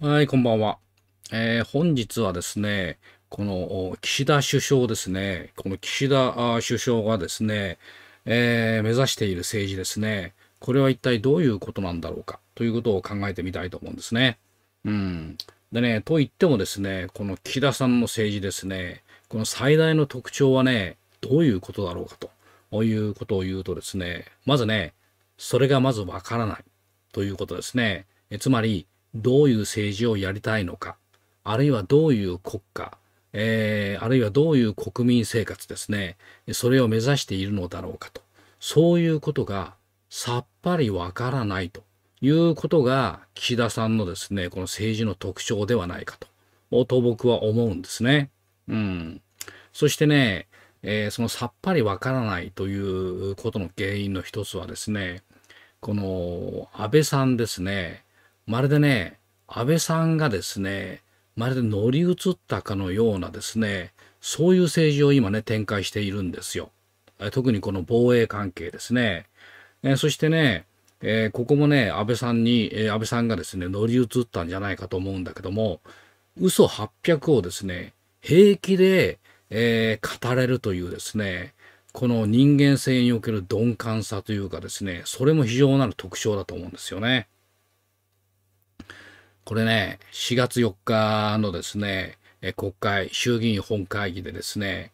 はい、こんばんは。えー、本日はですね、この岸田首相ですね、この岸田首相がですね、えー、目指している政治ですね、これは一体どういうことなんだろうかということを考えてみたいと思うんですね。うん。でね、と言ってもですね、この岸田さんの政治ですね、この最大の特徴はね、どういうことだろうかということを言うとですね、まずね、それがまずわからないということですね。えつまり、どういう政治をやりたいのか、あるいはどういう国家、えー、あるいはどういう国民生活ですね、それを目指しているのだろうかと、そういうことがさっぱりわからないということが岸田さんのですね、この政治の特徴ではないかと、と僕は思うんですね。うん。そしてね、えー、そのさっぱりわからないということの原因の一つはですね、この安倍さんですね、まるでね、安倍さんがですね、まるで乗り移ったかのようなですね、そういう政治を今ね、展開しているんですよ。特にこの防衛関係ですね。えそしてね、えー、ここもね、安倍さんに、えー、安倍さんがですね、乗り移ったんじゃないかと思うんだけども、嘘800をですね、平気で、えー、語れるというですね、この人間性における鈍感さというかですね、それも非常なる特徴だと思うんですよね。これね、4月4日のですね、国会、衆議院本会議でですね、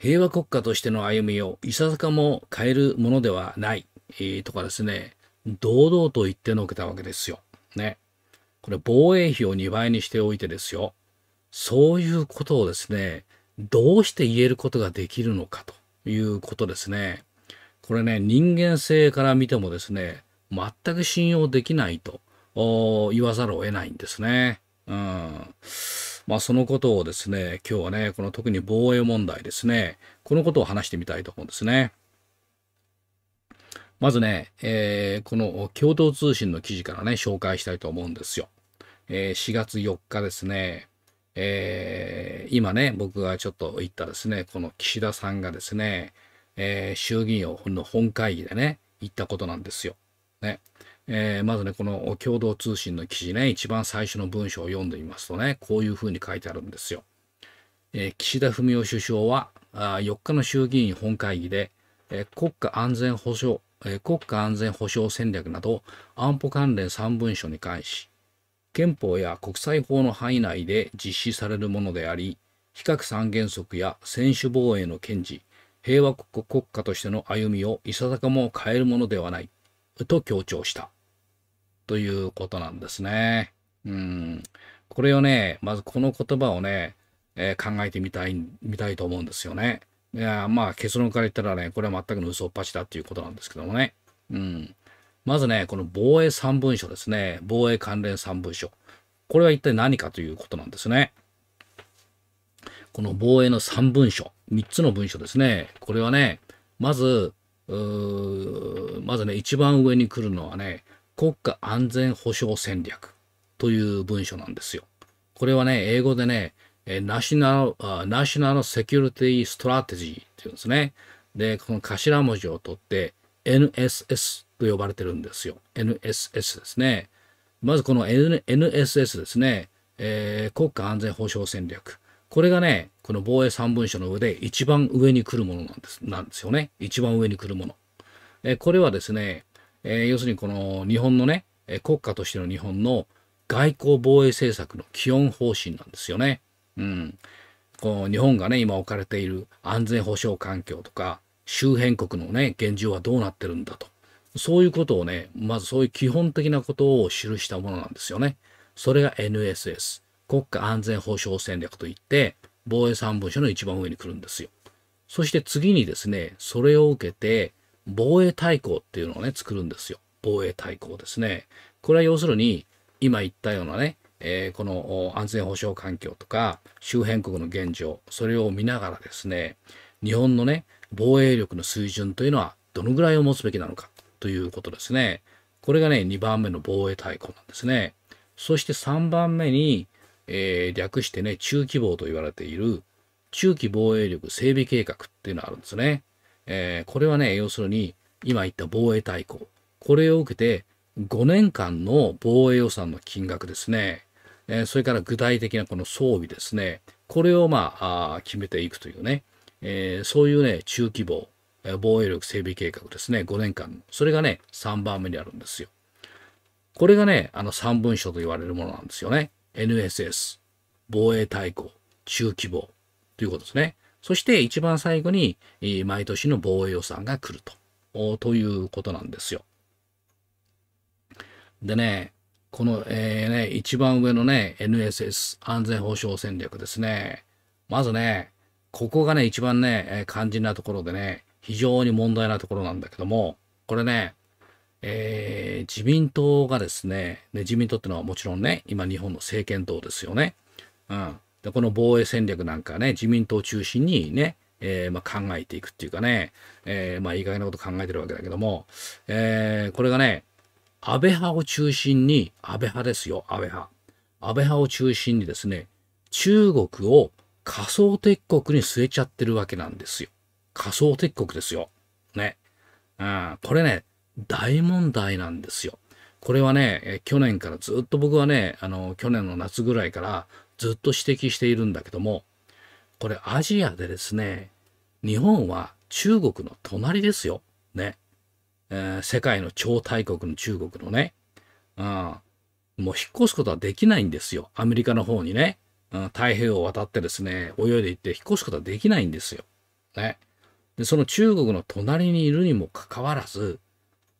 平和国家としての歩みをいささかも変えるものではない、とかですね、堂々と言ってのけたわけですよ。ね。これ防衛費を2倍にしておいてですよ。そういうことをですね、どうして言えることができるのかということですね。これね、人間性から見てもですね、全く信用できないと言わざるを得ないんですね。うん。まあそのことをですね、今日はね、この特に防衛問題ですね、このことを話してみたいと思うんですね。まずね、えー、この共同通信の記事からね、紹介したいと思うんですよ。えー、4月4日ですね、えー、今ね、僕がちょっと言ったですね、この岸田さんがですね、えー、衆議院の本会議でね、言ったことなんですよ。ね。えー、まずね、この共同通信の記事ね、一番最初の文章を読んでみますとね、こういうふうに書いてあるんですよ。えー、岸田文雄首相はあ4日の衆議院本会議で、えー、国家安全保障、え国家安全保障戦略など安保関連3文書に関し、憲法や国際法の範囲内で実施されるものであり、非核三原則や専守防衛の堅持、平和国家としての歩みをいささかも変えるものではない、と強調した。ということなんですね。うん。これをね、まずこの言葉をね、えー、考えてみたい、みたいと思うんですよね。いや、まあ結論から言ったらね、これは全くの嘘っぱちだっていうことなんですけどもね。うん。まずね、この防衛3文書ですね。防衛関連3文書。これは一体何かということなんですね。この防衛の3文書、3つの文書ですね。これはね、まず、まずね、一番上に来るのはね、国家安全保障戦略という文書なんですよ。これはね、英語でね、ナショナル、ナショナルセキュリティストラテジーっていうんですね。で、この頭文字を取って NSS と呼ばれてるんですよ。NSS ですね。まずこの NSS ですね、えー、国家安全保障戦略。これがね、この防衛3文書の上で一番上に来るものなんですなんですよね。一番上に来るもの。えこれはですね、えー、要するにこの日本のね、国家としての日本の外交防衛政策の基本方針なんですよね。うん。こう日本がね、今置かれている安全保障環境とか、周辺国のね、現状はどうなってるんだと。そういうことをね、まずそういう基本的なことを記したものなんですよね。それが NSS、国家安全保障戦略といって、防衛三文書の一番上に来るんですよ。そして次にですね、それを受けて、防衛大綱っていうのをね、作るんですよ。防衛大綱ですね。これは要するに、今言ったようなね、えー、この安全保障環境とか周辺国の現状、それを見ながらですね、日本のね、防衛力の水準というのはどのぐらいを持つべきなのかということですね。これがね、2番目の防衛大綱なんですね。そして3番目に、えー、略してね、中期防と言われている中期防衛力整備計画っていうのがあるんですね。えー、これはね、要するに、今言った防衛大綱。これを受けて、5年間の防衛予算の金額ですね。えー、それから具体的なこの装備ですね。これをまあ、あ決めていくというね。えー、そういうね、中規模、防衛力整備計画ですね。5年間。それがね、3番目にあるんですよ。これがね、あの3文書と言われるものなんですよね。NSS、防衛大綱、中規模ということですね。そして一番最後に、え毎年の防衛予算が来ると、ということなんですよ。でね、この、えー、ね、一番上のね、NSS 安全保障戦略ですね。まずね、ここがね、一番ね、肝心なところでね、非常に問題なところなんだけども、これね、えー、自民党がですねね、自民党ってのはもちろんね、今日本の政権党ですよね。うん。でこの防衛戦略なんかね、自民党を中心にね、えー、まあ、考えていくっていうかね、えー、まあ、意外なこと考えてるわけだけども、えー、これがね、安倍派を中心に、安倍派ですよ、安倍派。安倍派を中心にですね、中国を仮想敵国に据えちゃってるわけなんですよ。仮想敵国ですよ。ね。うん、これね、大問題なんですよ。これはね、去年からずっと僕はね、あの、去年の夏ぐらいからずっと指摘しているんだけども、これアジアでですね、日本は中国の隣ですよ。ね。えー、世界の超大国の中国のね。うん。もう引っ越すことはできないんですよ。アメリカの方にね。うん、太平洋を渡ってですね、泳いでいって引っ越すことはできないんですよ。ね。で、その中国の隣にいるにもかかわらず、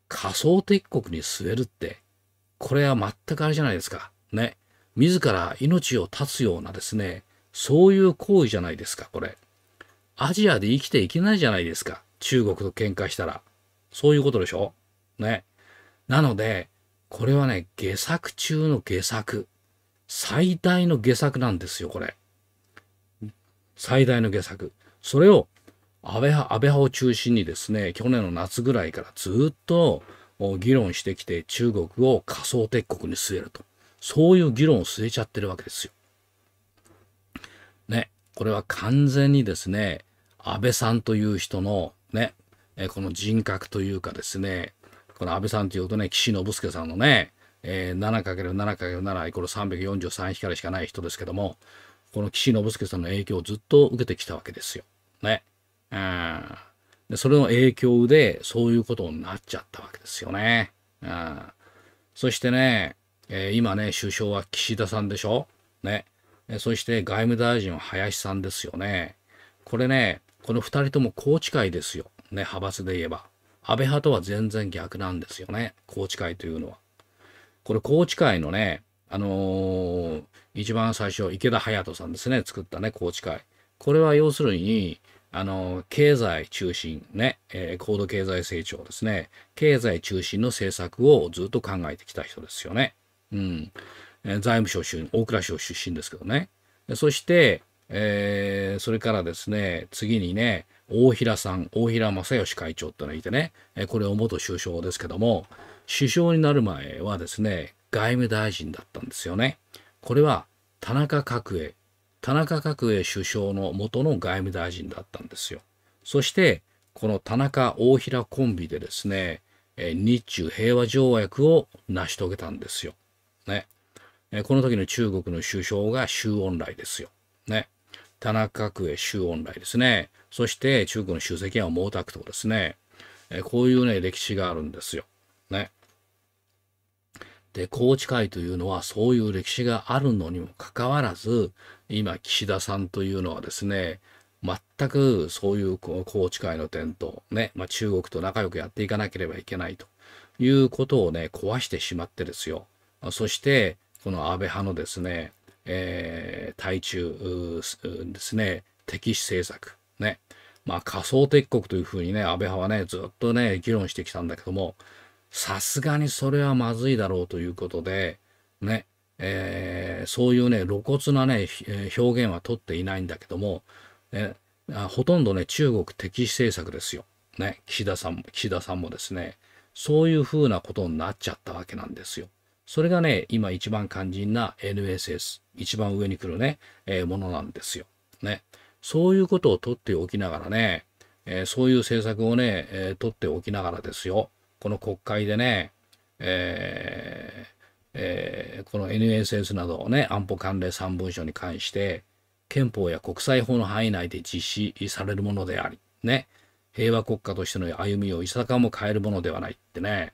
仮想敵国に据えるって、これは全くあれじゃないですか。ね。自ら命を絶つようなですね、そういう行為じゃないですか、これ。アジアで生きていけないじゃないですか。中国と喧嘩したら。そういうことでしょね。なので、これはね、下策中の下策。最大の下策なんですよ、これ。最大の下策。それを、安倍派、安倍派を中心にですね、去年の夏ぐらいからずっと議論してきて中国を仮想敵国に据えると。そういう議論を据えちゃってるわけですよ。ね、これは完全にですね、安倍さんという人のね、この人格というかですね、この安倍さんというとね、岸信介さんのね、え 7×7×7 イコール343光しかない人ですけども、この岸信介さんの影響をずっと受けてきたわけですよ。ね。うん。で、それの影響で、そういうことになっちゃったわけですよね。うん。そしてね、えー、今ね、首相は岸田さんでしょね。そして外務大臣は林さんですよね。これね、この2人とも宏池会ですよ。ね、派閥で言えば。安倍派とは全然逆なんですよね。宏池会というのは。これ、宏池会のね、あのー、一番最初、池田隼人さんですね、作ったね、宏池会。これは要するに、あの経済中心、ね、えー、高度経済成長ですね、経済中心の政策をずっと考えてきた人ですよね。うん、え財務省出大蔵省出身ですけどね。そして、えー、それからですね、次にね、大平さん、大平正義会長ってのがいてね、えこれを元首相ですけども、首相になる前はですね、外務大臣だったんですよね。これは田中角栄、田中角栄首相の元の外務大臣だったんですよ。そして、この田中大平コンビでですね、日中平和条約を成し遂げたんですよ。ね。この時の中国の首相が周恩来ですよ。ね。田中角栄、周恩来ですね。そして中国の主席は毛沢東ですね。こういうね、歴史があるんですよ。ね。で、宏池会というのはそういう歴史があるのにもかかわらず、今、岸田さんというのはですね、全くそういう宏池会の点と、ね、まあ、中国と仲良くやっていかなければいけないということをね、壊してしまってですよ。そしてこの安倍派のですね、えー、対中ですね、敵視政策、ね、まあ仮想敵国というふうにね、安倍派はね、ずっとね、議論してきたんだけども、さすがにそれはまずいだろうということで、ね、えー、そういうね、露骨なね、表現は取っていないんだけども、ね、ほとんどね、中国敵視政策ですよ。ね、岸田さんも、岸田さんもですね、そういうふうなことになっちゃったわけなんですよ。それがね、今一番肝心な NSS、一番上に来るね、えー、ものなんですよ。ね。そういうことを取っておきながらね、えー、そういう政策をね、えー、取っておきながらですよ。この国会でね、えーえー、この NSS などをね、安保関連3文書に関して、憲法や国際法の範囲内で実施されるものであり、ね、平和国家としての歩みをいさかも変えるものではないってね、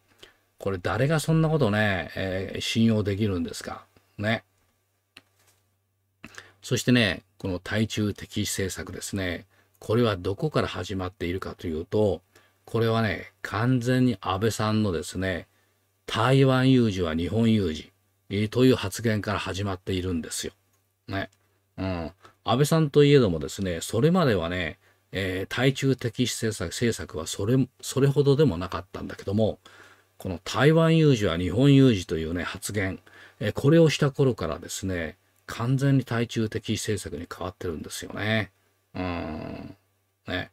これ誰がそんなことね、えー、信用できるんですか。ね。そしてね、この対中敵政策ですね。これはどこから始まっているかというと、これはね、完全に安倍さんのですね、台湾有事は日本有事、という発言から始まっているんですよ。ね。うん。安倍さんといえどもですね、それまではね、えー、対中敵視政策政策はそれそれほどでもなかったんだけども、この台湾有事は日本有事というね、発言、えこれをした頃からですね、完全に対中的政策に変わってるんですよね。うん。ね。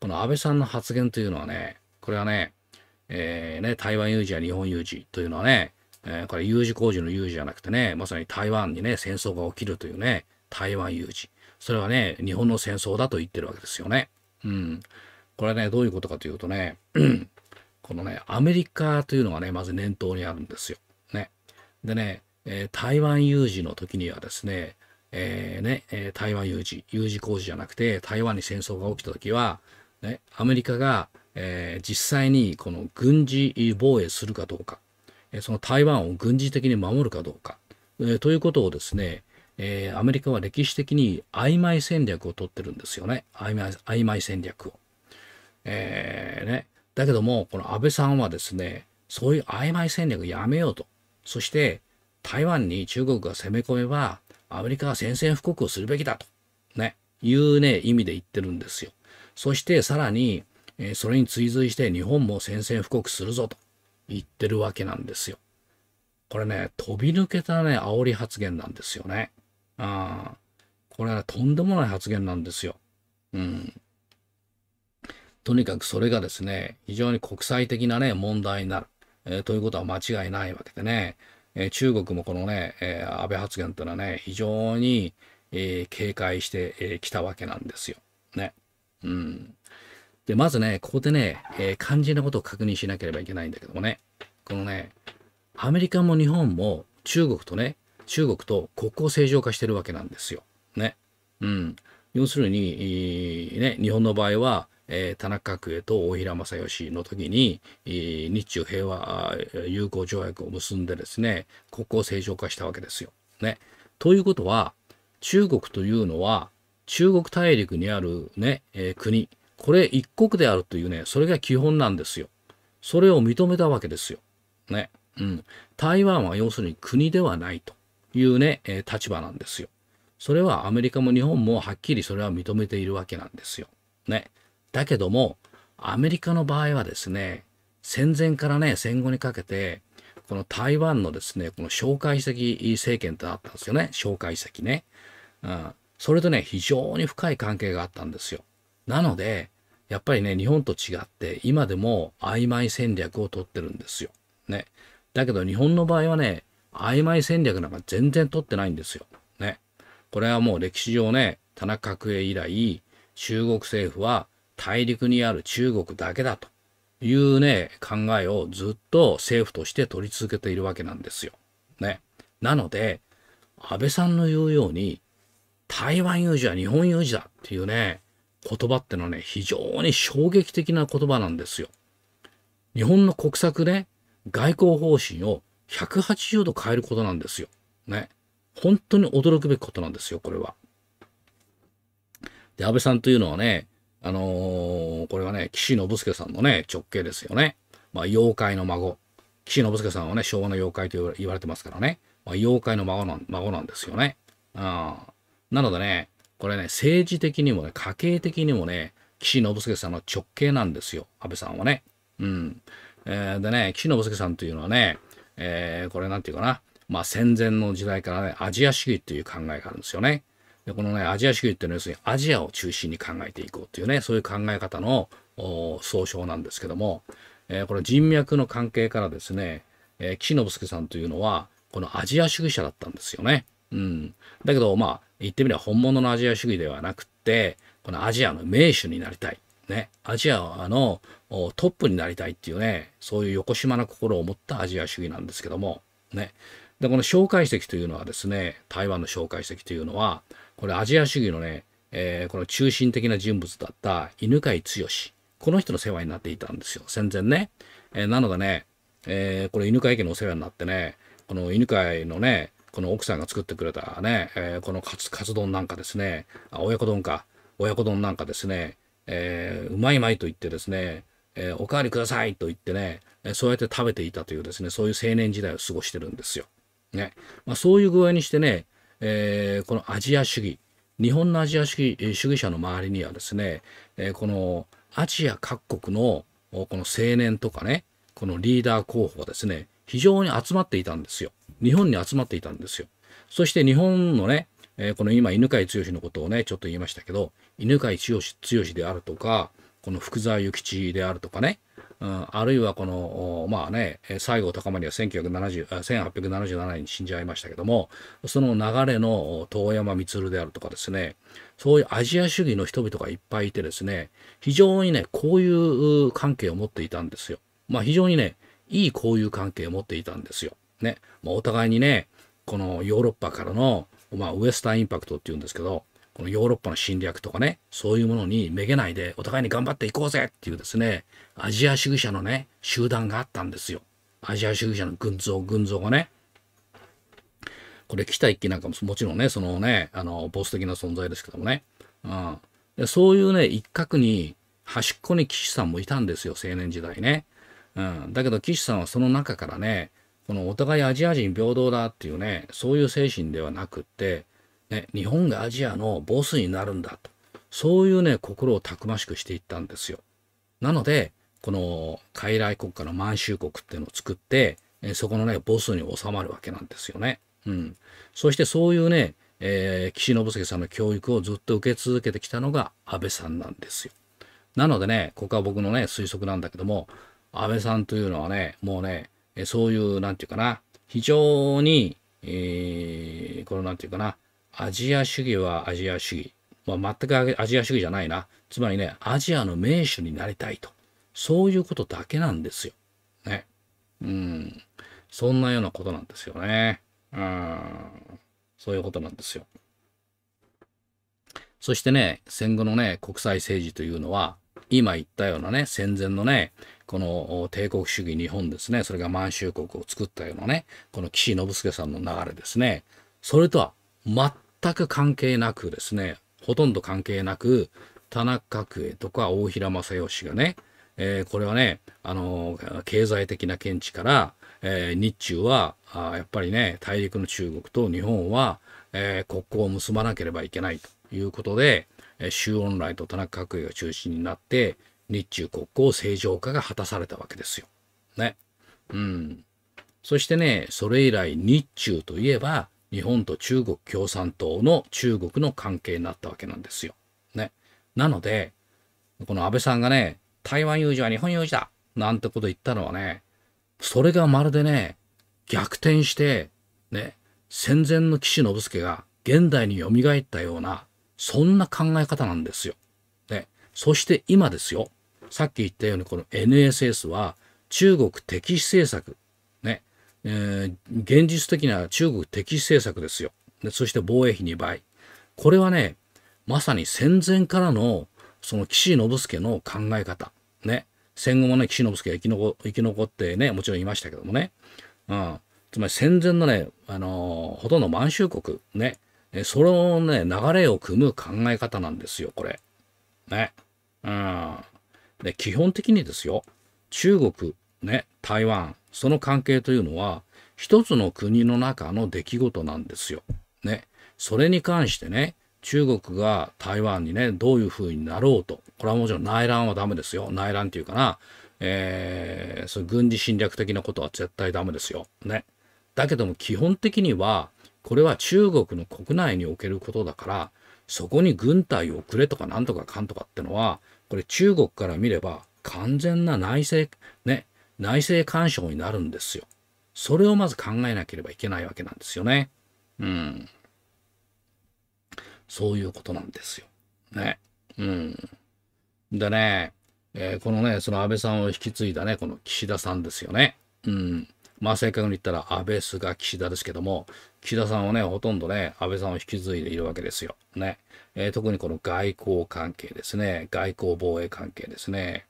この安倍さんの発言というのはね、これはね、えー、ね、台湾有事は日本有事というのはね、えこれ有事工事の有事じゃなくてね、まさに台湾にね、戦争が起きるというね、台湾有事。それはね、日本の戦争だと言ってるわけですよね。うん。これね、どういうことかというとね、このね、アメリカというのがね、まず念頭にあるんですよ。ね。でね、えー、台湾有事の時にはですね、えー、ね、えー、台湾有事、有事工事じゃなくて、台湾に戦争が起きた時は、ね、アメリカが、えー、実際にこの軍事防衛するかどうか、えその台湾を軍事的に守るかどうか、えということをですね、えアメリカは歴史的に曖昧戦略を取ってるんですよね。曖昧曖昧戦略を。えね、だけども、この安倍さんはですね、そういう曖昧戦略やめようと。そして、台湾に中国が攻め込めば、アメリカは宣戦布告をするべきだと。ね。いうね、意味で言ってるんですよ。そしてさらに、えー、それに追随して日本も宣戦布告するぞと言ってるわけなんですよ。これね、飛び抜けたね、煽り発言なんですよね。あこれは、とんでもない発言なんですよ。うん。とにかくそれがですね、非常に国際的なね、問題になる、えー、ということは間違いないわけでね、えー、中国もこのね、えー、安倍発言というのはね、非常に、えー、警戒してき、えー、たわけなんですよ。ね。うん。で、まずね、ここでね、えー、肝心なことを確認しなければいけないんだけどもね、このね、アメリカも日本も中国とね、中国と国交正常化してるわけなんですよ。ね。うん。要するに、ね、日本の場合は、えー、田中角栄と大平正義の時に、えー、日中平和友好条約を結んでですね、国交正常化したわけですよ。ね。ということは、中国というのは、中国大陸にあるね、えー、国、これ一国であるというね、それが基本なんですよ。それを認めたわけですよ。ね。うん。台湾は要するに国ではないというね、えー、立場なんですよ。それはアメリカも日本もはっきりそれは認めているわけなんですよ。ね。だけども、アメリカの場合はですね、戦前からね、戦後にかけて、この台湾のですね、この蒋介石政権ってあったんですよね。蒋介石ね。うん。それとね、非常に深い関係があったんですよ。なので、やっぱりね、日本と違って、今でも曖昧戦略を取ってるんですよ。ね。だけど日本の場合はね、曖昧戦略なんか全然取ってないんですよ。ね。これはもう歴史上ね、田中角栄以来、中国政府は大陸にある中国だけだというね、考えをずっと政府として取り続けているわけなんですよ。ね。なので、安倍さんの言うように、台湾有事は日本有事だっていうね、言葉ってのはね、非常に衝撃的な言葉なんですよ。日本の国策ね、外交方針を180度変えることなんですよ。ね。本当に驚くべきことなんですよ、これは。で、安倍さんというのはね、あのー、これはね、岸信介さんのね、直系ですよね。まあ、妖怪の孫。岸信介さんはね、昭和の妖怪と言われてますからね。まあ、妖怪の孫なん孫なんですよね。うん。なのでね、これね、政治的にもね、家計的にもね、岸信介さんの直系なんですよ。安倍さんはね。うん。えー、でね、岸信介さんというのはね、えー、これなんていうかな。まあ、戦前の時代からね、アジア主義っていう考えがあるんですよね。で、このね、アジア主義っていうのは要するにアジアを中心に考えていこうというね、そういう考え方の総称なんですけども、えー、この人脈の関係からですね、えー、岸信介さんというのは、このアジア主義者だったんですよね。うん。だけど、まあ、言ってみれば本物のアジア主義ではなくって、このアジアの名手になりたい。ね。アジアのトップになりたいっていうね、そういう横島な心を持ったアジア主義なんですけども、ね。で、この蒋介石というのはですね、台湾の蒋介石というのは、これアジア主義のね、えー、この中心的な人物だった犬飼剛。この人の世話になっていたんですよ、戦前ね。えー、なのでね、えー、これ犬飼家のお世話になってね、この犬飼のね、この奥さんが作ってくれたね、えこのカツカツ丼なんかですね、あ親子丼か、親子丼なんかですね、えうまいまいと言ってですね、えおかわりくださいと言ってね、えそうやって食べていたというですね、そういう青年時代を過ごしてるんですよ。ね。まあ、そういう具合にしてね、えー、このアジア主義日本のアジア主義主義者の周りにはですね、えー、このアジア各国のこの青年とかねこのリーダー候補がですね非常に集まっていたんですよ日本に集まっていたんですよそして日本のね、えー、この今犬飼剛のことをねちょっと言いましたけど犬飼剛であるとかこの福沢諭吉であるとかねうん、あるいはこの、まあね、西郷隆盛は1970 1877年に死んじゃいましたけども、その流れの遠山光であるとかですね、そういうアジア主義の人々がいっぱいいてですね、非常にね、こういう関係を持っていたんですよ。まあ非常にね、いい交友関係を持っていたんですよ。ね。まあ、お互いにね、このヨーロッパからの、まあ、ウエスタンインパクトっていうんですけど、このヨーロッパの侵略とかね、そういうものにめげないで、お互いに頑張っていこうぜっていうですね、アジア主義者のね、集団があったんですよ。アジア主義者の群像、群像がね。これ、北一揆なんかももちろんね、そのね、あの、ボス的な存在ですけどもね。うん。でそういうね、一角に、端っこに岸さんもいたんですよ、青年時代ね。うん。だけど岸さんはその中からね、このお互いアジア人平等だっていうね、そういう精神ではなくって、ね、日本がアジアのボスになるんだと。そういうね、心をたくましくしていったんですよ。なので、この傀儡国家の満州国っていうのを作って、えそこのね、ボスに収まるわけなんですよね。うん。そしてそういうね、えー、岸信介さんの教育をずっと受け続けてきたのが安倍さんなんですよ。なのでね、ここは僕のね、推測なんだけども、安倍さんというのはね、もうね、そういう、なんていうかな、非常に、えー、この何て言うかな、アジア主義はアジア主義。まあ、全くアジア主義じゃないな。つまりね、アジアの名手になりたいと。そういうことだけなんですよ。ね。うん。そんなようなことなんですよね。うん。そういうことなんですよ。そしてね、戦後のね、国際政治というのは、今言ったようなね、戦前のね、この帝国主義日本ですね、それが満州国を作ったようなね、この岸信介さんの流れですね、それとは全全く関係なくですね、ほとんど関係なく、田中角栄とか大平正義がね、えー、これはね、あのー、経済的な見地から、えー、日中はあやっぱりね大陸の中国と日本は、えー、国交を結ばなければいけないということで、え周恩来と田中角栄が中心になって日中国交正常化が果たされたわけですよ。ね。うん。そしてねそれ以来日中といえば日本と中国共産党の中国の関係になったわけなんですよ。ね。なので、この安倍さんがね、台湾有事は日本有事だなんてこと言ったのはね、それがまるでね、逆転して、ね、戦前の岸信介が現代に蘇ったような、そんな考え方なんですよ。ね、そして今ですよ。さっき言ったようにこの NSS は中国敵視政策えー、現実的な中国敵視政策ですよで。そして防衛費2倍。これはね、まさに戦前からの、その岸信介の考え方。ね。戦後もね、岸信介が生き残生き残ってね、もちろんいましたけどもね。うん。つまり戦前のね、あのー、ほとんど満州国。ね。そのね、流れを組む考え方なんですよ、これ。ね。うん。で、基本的にですよ。中国、ね、台湾、その関係というのは、一つの国の中の出来事なんですよ。ね。それに関してね、中国が台湾にね、どういう風になろうと。これはもちろん内乱はダメですよ。内乱っていうかな、えー、そう軍事侵略的なことは絶対ダメですよ。ね。だけども基本的には、これは中国の国内におけることだから、そこに軍隊を送れとかなんとかかんとかってのは、これ中国から見れば完全な内政、ね、内政干渉になるんですよ。それをまず考えなければいけないわけなんですよね。うん。そういうことなんですよ。ね。うん。でね、えー、このね、その安倍さんを引き継いだね、この岸田さんですよね。うん。まあ正確に言ったら安倍菅岸田ですけども、岸田さんはね、ほとんどね、安倍さんを引き継いでいるわけですよ。ね。えー、特にこの外交関係ですね。外交防衛関係ですね。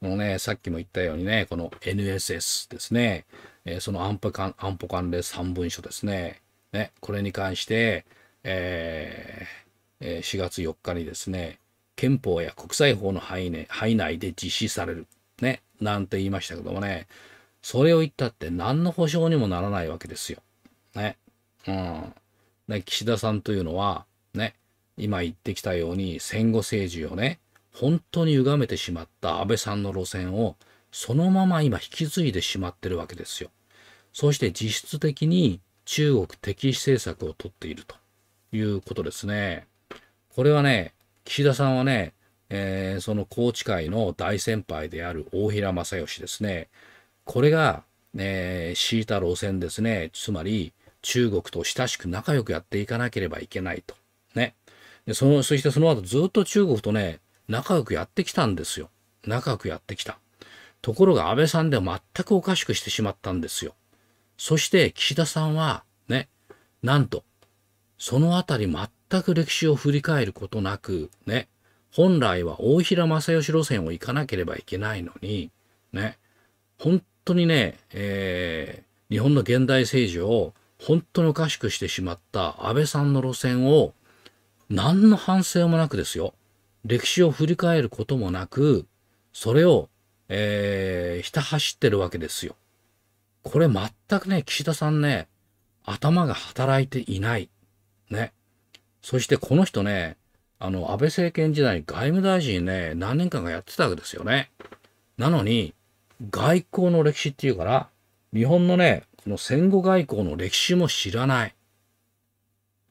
このね、さっきも言ったようにね、この NSS ですね、えー、その安保関安保関連3文書ですね、ねこれに関して、えー、4月4日にですね、憲法や国際法の範囲,、ね、範囲内で実施される、ね、なんて言いましたけどもね、それを言ったって何の保証にもならないわけですよ。ね。うん。ね、岸田さんというのは、ね、今言ってきたように戦後政治をね、本当に歪めてしまった安倍さんの路線をそのまま今引き継いでしまってるわけですよ。そして実質的に中国敵視政策をとっているということですね。これはね、岸田さんはね、えー、その宏池会の大先輩である大平正義ですね。これが、えー、敷いた路線ですね。つまり、中国と親しく仲良くやっていかなければいけないと。ね。でそのそしてその後ずっと中国とね、仲良くやってきたんですよ。仲良くやってきた。ところが安倍さんで全くおかしくしてしまったんですよ。そして岸田さんは、ね、なんと、そのあたり全く歴史を振り返ることなく、ね、本来は大平正義路線を行かなければいけないのに、ね、本当にね、えー、日本の現代政治を本当におかしくしてしまった安倍さんの路線を何の反省もなくですよ。歴史を振り返ることもなく、それを、えー、ひた走ってるわけですよ。これ全くね、岸田さんね、頭が働いていない。ね。そしてこの人ね、あの、安倍政権時代に外務大臣ね、何年間かやってたわけですよね。なのに、外交の歴史っていうから、日本のね、この戦後外交の歴史も知らない。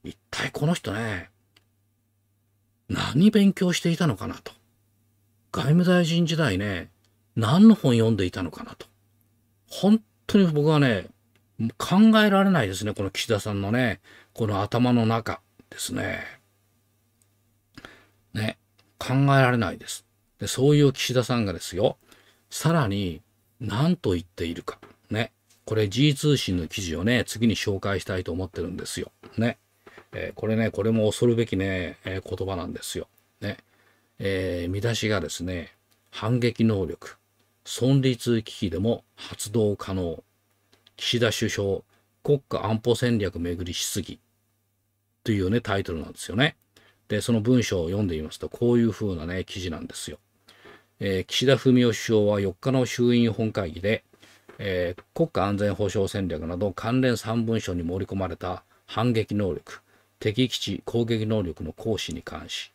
一体この人ね、何勉強していたのかなと。外務大臣時代ね、何の本読んでいたのかなと。本当に僕はね、考えられないですね、この岸田さんのね、この頭の中ですね。ね、考えられないです。でそういう岸田さんがですよ、さらに何と言っているか。ね、これ G 通信の記事をね、次に紹介したいと思ってるんですよ。ね。えー、これね、これも恐るべきね、えー、言葉なんですよ。ね。えー、見出しがですね、反撃能力、存立危機でも発動可能、岸田首相、国家安保戦略巡りり質疑というね、タイトルなんですよね。で、その文章を読んでみますと、こういう風なね、記事なんですよ。えー、岸田文雄首相は4日の衆院本会議で、えー、国家安全保障戦略など関連3文書に盛り込まれた反撃能力、敵基地攻撃能力の行使に関し、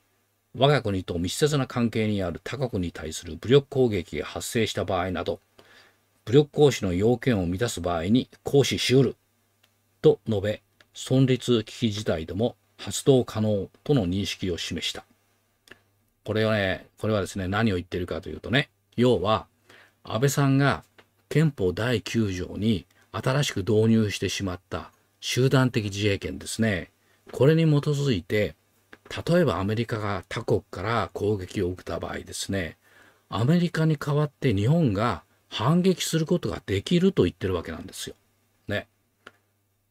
我が国と密接な関係にある他国に対する武力攻撃が発生した場合など、武力行使の要件を満たす場合に行使しうると述べ、存立危機事態でも発動可能との認識を示した。これはね、これはですね、何を言ってるかというとね、要は、安倍さんが憲法第9条に新しく導入してしまった集団的自衛権ですね。これに基づいて、例えばアメリカが他国から攻撃を受けた場合ですね、アメリカに代わって日本が反撃することができると言ってるわけなんですよ。ね。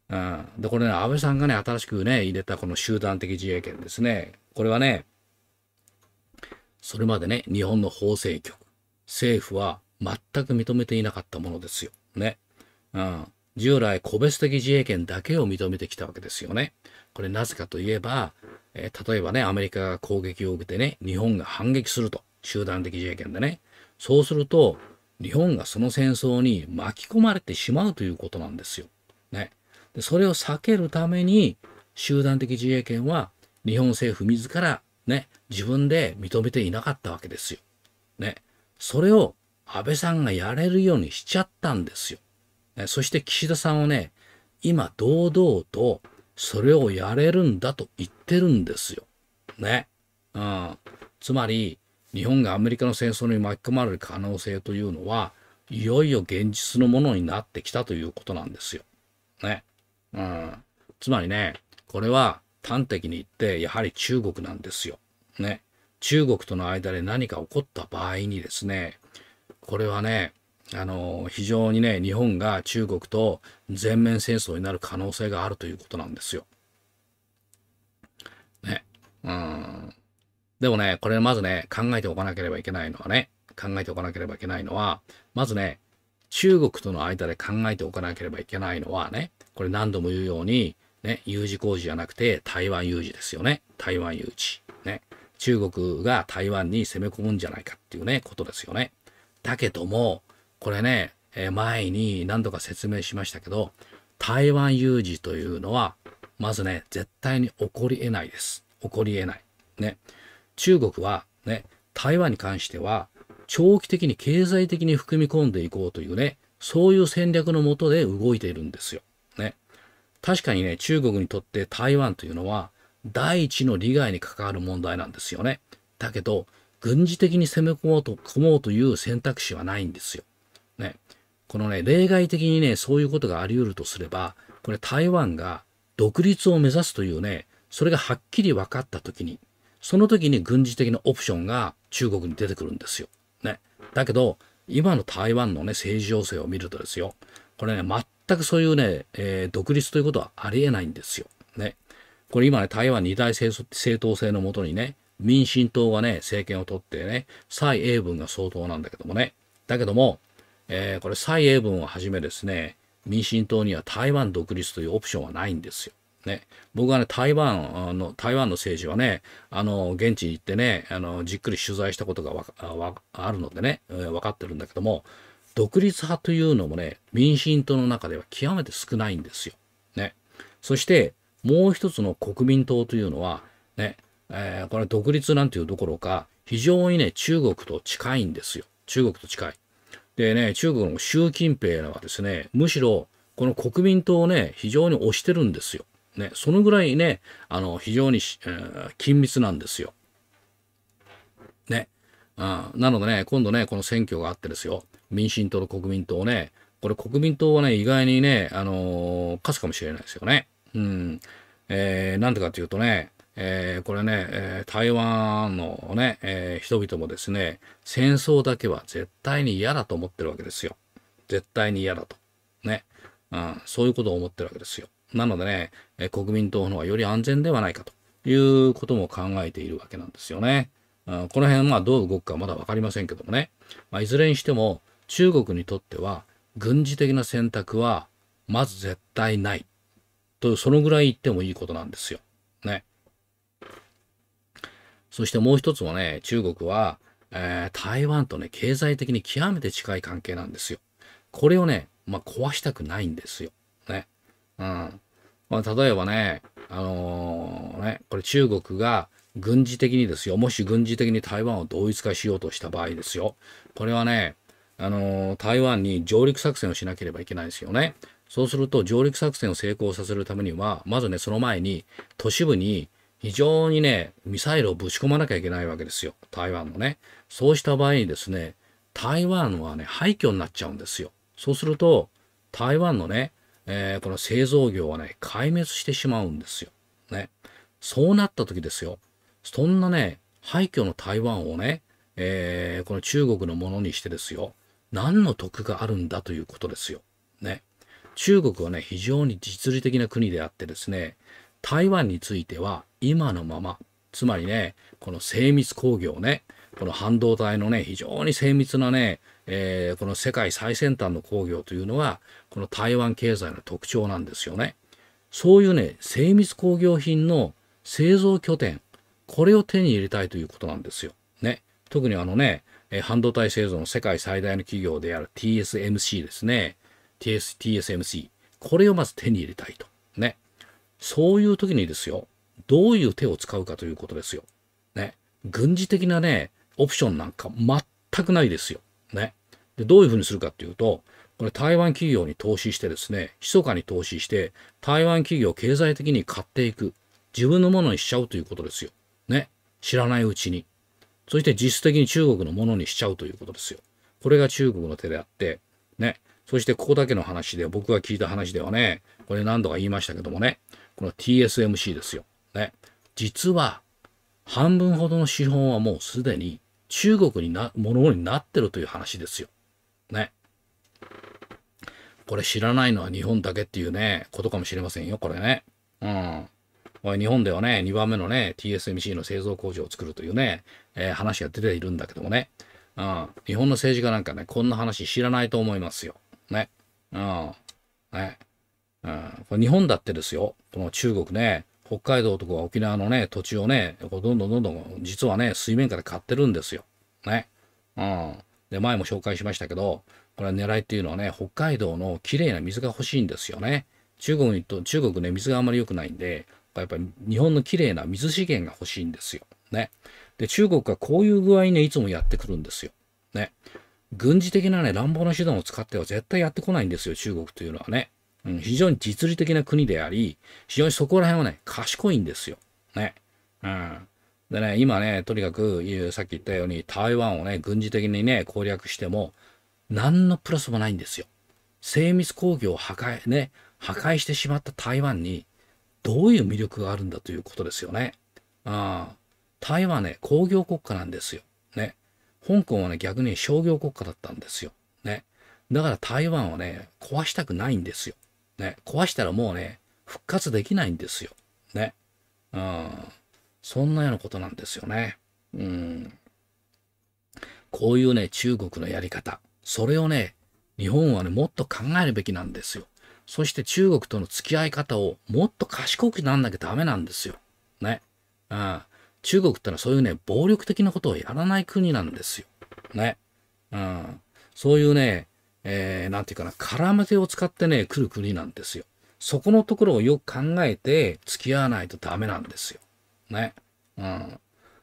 うん。で、これね、安倍さんがね、新しくね、入れたこの集団的自衛権ですね。これはね、それまでね、日本の法制局、政府は全く認めていなかったものですよ。ね。うん。従来、個別的自衛権だけを認めてきたわけですよね。これなぜかといえば、えー、例えばね、アメリカが攻撃を受けてね、日本が反撃すると。集団的自衛権でね。そうすると、日本がその戦争に巻き込まれてしまうということなんですよ。ね。でそれを避けるために、集団的自衛権は日本政府自らね、自分で認めていなかったわけですよ。ね。それを安倍さんがやれるようにしちゃったんですよ。ね、そして岸田さんをね、今堂々とそれをやれるんだと言ってるんですよ。ね。うん。つまり、日本がアメリカの戦争に巻き込まれる可能性というのは、いよいよ現実のものになってきたということなんですよ。ね。うん。つまりね、これは端的に言って、やはり中国なんですよ。ね。中国との間で何か起こった場合にですね、これはね、あの、非常にね、日本が中国と全面戦争になる可能性があるということなんですよ。ね。うん。でもね、これまずね、考えておかなければいけないのはね、考えておかなければいけないのは、まずね、中国との間で考えておかなければいけないのはね、これ何度も言うように、ね、有事工事じゃなくて台湾有事ですよね。台湾有事。ね。中国が台湾に攻め込むんじゃないかっていうね、ことですよね。だけども、これね、え前に何度か説明しましたけど、台湾有事というのは、まずね、絶対に起こり得ないです。起こり得ない。ね。中国は、ね、台湾に関しては、長期的に経済的に含み込んでいこうというね、そういう戦略のもとで動いているんですよ。ね。確かにね、中国にとって台湾というのは、第一の利害に関わる問題なんですよね。だけど、軍事的に攻め込もうと、込もうという選択肢はないんですよ。ね、このね、例外的にね、そういうことがあり得るとすれば、これ台湾が独立を目指すというね、それがはっきり分かった時に、その時に軍事的なオプションが中国に出てくるんですよ。ね。だけど、今の台湾のね、政治情勢を見るとですよ、これね、全くそういうね、えー、独立ということはありえないんですよ。ね。これ今ね、台湾二大政党制のもとにね、民進党がね、政権を取ってね、蔡英文が総統なんだけどもね。だけども、えー、これ蔡英文をはじめですね民進党には台湾独立というオプションはないんですよ。ね、僕はね台湾の台湾の政治はねあの現地に行ってねあのじっくり取材したことがあるのでね、えー、分かってるんだけども独立派というのもね民進党の中では極めて少ないんですよ。ね、そしてもう一つの国民党というのはね、えー、これ独立なんていうどころか非常にね中国と近いんですよ中国と近い。でね、中国の習近平らはですね、むしろこの国民党をね、非常に推してるんですよ。ね、そのぐらいね、あの、非常に、えー、緊密なんですよ。ね。うん、なのでね、今度ね、この選挙があってですよ、民進党と国民党ね、これ国民党はね、意外にね、あのー、勝つかもしれないですよね。うん。えー、なんでかというとね、えー、これね、えー、台湾のね、えー、人々もですね、戦争だけは絶対に嫌だと思ってるわけですよ。絶対に嫌だと。ね。うん、そういうことを思ってるわけですよ。なのでね、え国民党の方がより安全ではないかということも考えているわけなんですよね。うん、この辺はどう動くかまだ分かりませんけどもね。まあ、いずれにしても、中国にとっては、軍事的な選択は、まず絶対ない。と、そのぐらい言ってもいいことなんですよ。ね。そしてもう一つはね、中国は、えー、台湾とね、経済的に極めて近い関係なんですよ。これをね、まあ、壊したくないんですよ。ね。うん。まあ、例えばね、あのー、ね、これ中国が軍事的にですよ、もし軍事的に台湾を同一化しようとした場合ですよ。これはね、あのー、台湾に上陸作戦をしなければいけないですよね。そうすると、上陸作戦を成功させるためには、まずね、その前に、都市部に非常にね、ミサイルをぶち込まなきゃいけないわけですよ。台湾のね。そうした場合にですね、台湾はね、廃墟になっちゃうんですよ。そうすると、台湾のね、えー、この製造業はね、壊滅してしまうんですよ。ね。そうなった時ですよ。そんなね、廃墟の台湾をね、えー、この中国のものにしてですよ。何の得があるんだということですよ。ね。中国はね、非常に実利的な国であってですね、台湾については今のまま、つまりね、この精密工業ね、この半導体のね、非常に精密なね、えー、この世界最先端の工業というのは、この台湾経済の特徴なんですよね。そういうね、精密工業品の製造拠点、これを手に入れたいということなんですよ。ね。特にあのね、え半導体製造の世界最大の企業である TSMC ですね。TS、TSMC。これをまず手に入れたいと。そういう時にですよ、どういう手を使うかということですよ。ね。軍事的なね、オプションなんか全くないですよ。ね。で、どういうふうにするかっていうと、これ台湾企業に投資してですね、密かに投資して、台湾企業を経済的に買っていく。自分のものにしちゃうということですよ。ね。知らないうちに。そして実質的に中国のものにしちゃうということですよ。これが中国の手であって、ね。そしてここだけの話で、僕が聞いた話ではね、これ何度か言いましたけどもね、この TSMC ですよ。ね。実は、半分ほどの資本はもうすでに中国にな、ものになってるという話ですよ。ね。これ知らないのは日本だけっていうね、ことかもしれませんよ、これね。うん。日本ではね、2番目のね、TSMC の製造工場を作るというね、えー、話が出ているんだけどもね、うん、日本の政治家なんかね、こんな話知らないと思いますよ。ね。うん。ね。うん、これ日本だってですよ、この中国ね、北海道とか沖縄のね、土地をね、どんどんどんどん、実はね、水面下で買ってるんですよ。ね。うん。で、前も紹介しましたけど、これは狙いっていうのはね、北海道の綺麗な水が欲しいんですよね。中国にと、中国ね、水があんまり良くないんで、やっぱり日本の綺麗な水資源が欲しいんですよ。ね。で、中国がこういう具合にね、いつもやってくるんですよ。ね。軍事的なね、乱暴な手段を使っては絶対やってこないんですよ、中国というのはね。うん、非常に実利的な国であり、非常にそこら辺はね、賢いんですよ。ね。うん。でね、今ね、とにかく、さっき言ったように、台湾をね、軍事的にね、攻略しても、何のプラスもないんですよ。精密工業を破壊、ね、破壊してしまった台湾に、どういう魅力があるんだということですよね。あ台湾ね、工業国家なんですよ。ね。香港はね、逆に商業国家だったんですよ。ね。だから台湾をね、壊したくないんですよ。ね、壊したらもうね、復活できないんですよ。ね。うん。そんなようなことなんですよね。うん。こういうね、中国のやり方。それをね、日本はね、もっと考えるべきなんですよ。そして中国との付き合い方をもっと賢くなんなきゃダメなんですよ。ね。うん。中国ってのはそういうね、暴力的なことをやらない国なんですよ。ね。うん。そういうね、えー、なんていうかな、絡め手を使ってね、来る国なんですよ。そこのところをよく考えて付き合わないとダメなんですよ。ね。うん。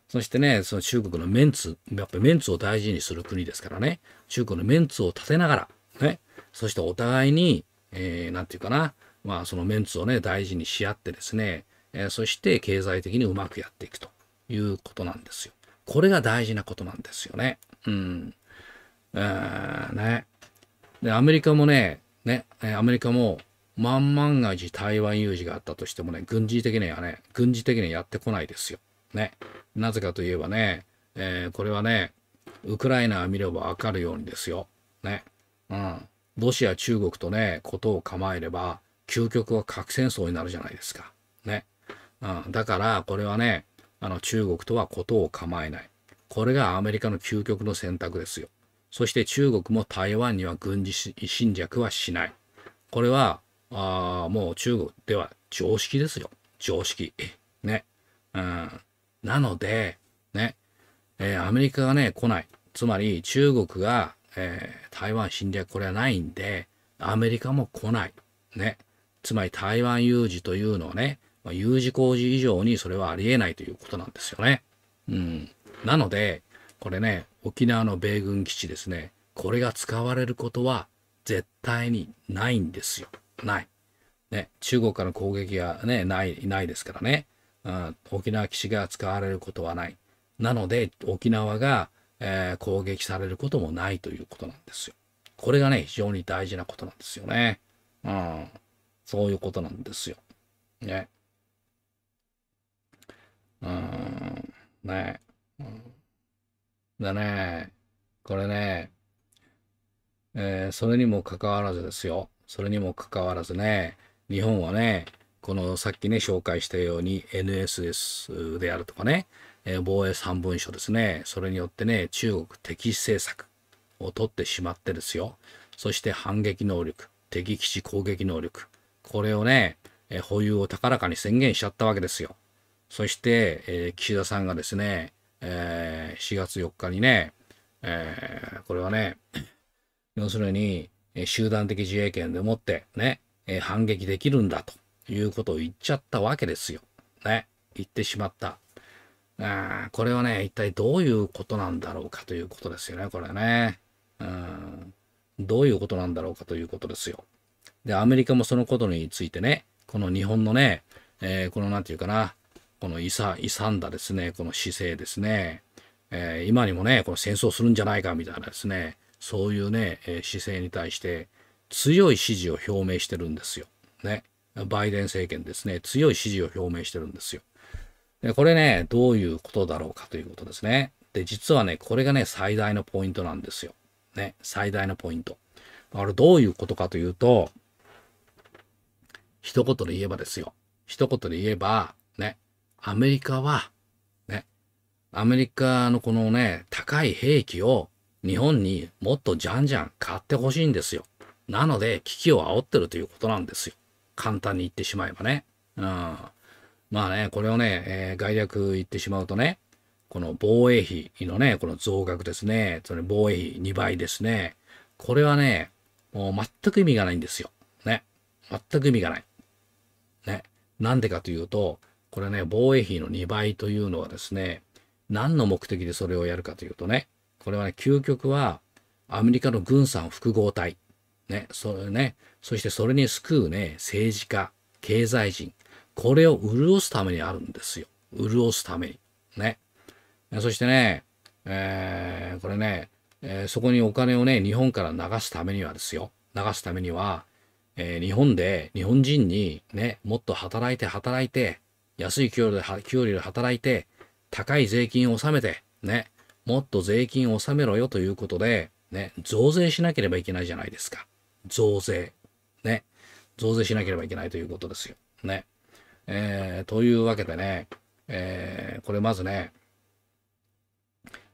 そしてね、その中国のメンツ、やっぱりメンツを大事にする国ですからね、中国のメンツを立てながら、ね、そしてお互いに、えー、なんていうかな、まあそのメンツをね、大事にし合ってですね、えー、そして経済的にうまくやっていくということなんですよ。これが大事なことなんですよね。うん。うー、ね。で、アメリカもね、ね、アメリカも、万万が一台湾有事があったとしてもね、軍事的にはね、軍事的にはやってこないですよ。ね。なぜかといえばね、えー、これはね、ウクライナを見ればわかるようにですよ。ね。うん。ロシア、中国とね、ことを構えれば、究極は核戦争になるじゃないですか。ね。うん。だから、これはね、あの、中国とはことを構えない。これがアメリカの究極の選択ですよ。そして中国も台湾には軍事侵略はしない。これは、あもう中国では常識ですよ。常識。ね。うん。なので、ね、えー、アメリカがね、来ない。つまり中国が、えー、台湾侵略、これはないんで、アメリカも来ない。ね。つまり台湾有事というのはね、まあ、有事工事以上にそれはありえないということなんですよね。うん。なので、これね、沖縄の米軍基地ですね。これが使われることは絶対にないんですよ。ない。ね、中国からの攻撃がね、ない、ないですからね。うん、沖縄基地が使われることはない。なので、沖縄が、えー、攻撃されることもないということなんですよ。これがね、非常に大事なことなんですよね。うん。そういうことなんですよ。ね。うん。ね。うんだね。これね、えー、それにもかかわらずですよ。それにもかかわらずね、日本はね、このさっきね、紹介したように NSS であるとかね、えー、防衛三文書ですね。それによってね、中国敵視政策を取ってしまってですよ。そして反撃能力、敵基地攻撃能力。これをね、えー、保有を高らかに宣言しちゃったわけですよ。そして、えー、岸田さんがですね、えー、4月4日にね、えー、これはね、要するに、集団的自衛権でもってね、え反撃できるんだということを言っちゃったわけですよ。ね、言ってしまった。あこれはね、一体どういうことなんだろうかということですよね、これね。うん、どういうことなんだろうかということですよ。で、アメリカもそのことについてね、この日本のね、えー、このなんていうかな、この勇んだですね、この姿勢ですね、えー、今にもね、この戦争するんじゃないかみたいなですね、そういうね、えー、姿勢に対して強い支持を表明してるんですよ。ね。バイデン政権ですね、強い支持を表明してるんですよ。でこれね、どういうことだろうかということですね。で、実はね、これがね、最大のポイントなんですよ。ね、最大のポイント。あれ、どういうことかというと、一言で言えばですよ。一言で言えば、アメリカは、ね、アメリカのこのね、高い兵器を日本にもっとじゃんじゃん買ってほしいんですよ。なので、危機を煽ってるということなんですよ。簡単に言ってしまえばね。うん。まあね、これをね、えー、概略言ってしまうとね、この防衛費のね、この増額ですね、それ防衛費2倍ですね。これはね、もう全く意味がないんですよ。ね。全く意味がない。ね。なんでかというと、これね、防衛費の2倍というのはですね、何の目的でそれをやるかというとね、これはね、究極はアメリカの軍産複合体、ね、それね、そしてそれに救うね、政治家、経済人、これを潤すためにあるんですよ。潤すために。ね。そしてね、えー、これね、えー、そこにお金をね、日本から流すためにはですよ。流すためには、えー、日本で、日本人にね、もっと働いて働いて、安い給料で、給料で働いて、高い税金を納めて、ね、もっと税金を納めろよということで、ね、増税しなければいけないじゃないですか。増税。ね。増税しなければいけないということですよ。ね。えー、というわけでね、えー、これまずね、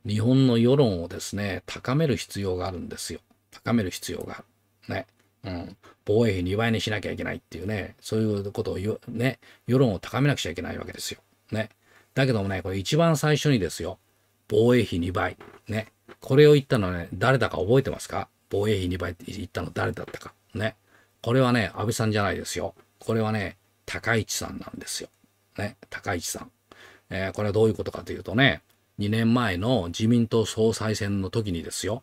日本の世論をですね、高める必要があるんですよ。高める必要がある。防衛費2倍にしなきゃいけないっていうね、そういうことを言う、ね、世論を高めなくちゃいけないわけですよ。ね。だけどもね、これ一番最初にですよ、防衛費2倍。ね。これを言ったのはね、誰だか覚えてますか防衛費2倍って言ったの誰だったか。ね。これはね、安倍さんじゃないですよ。これはね、高市さんなんですよ。ね。高市さん。えー、これはどういうことかというとね、2年前の自民党総裁選の時にですよ、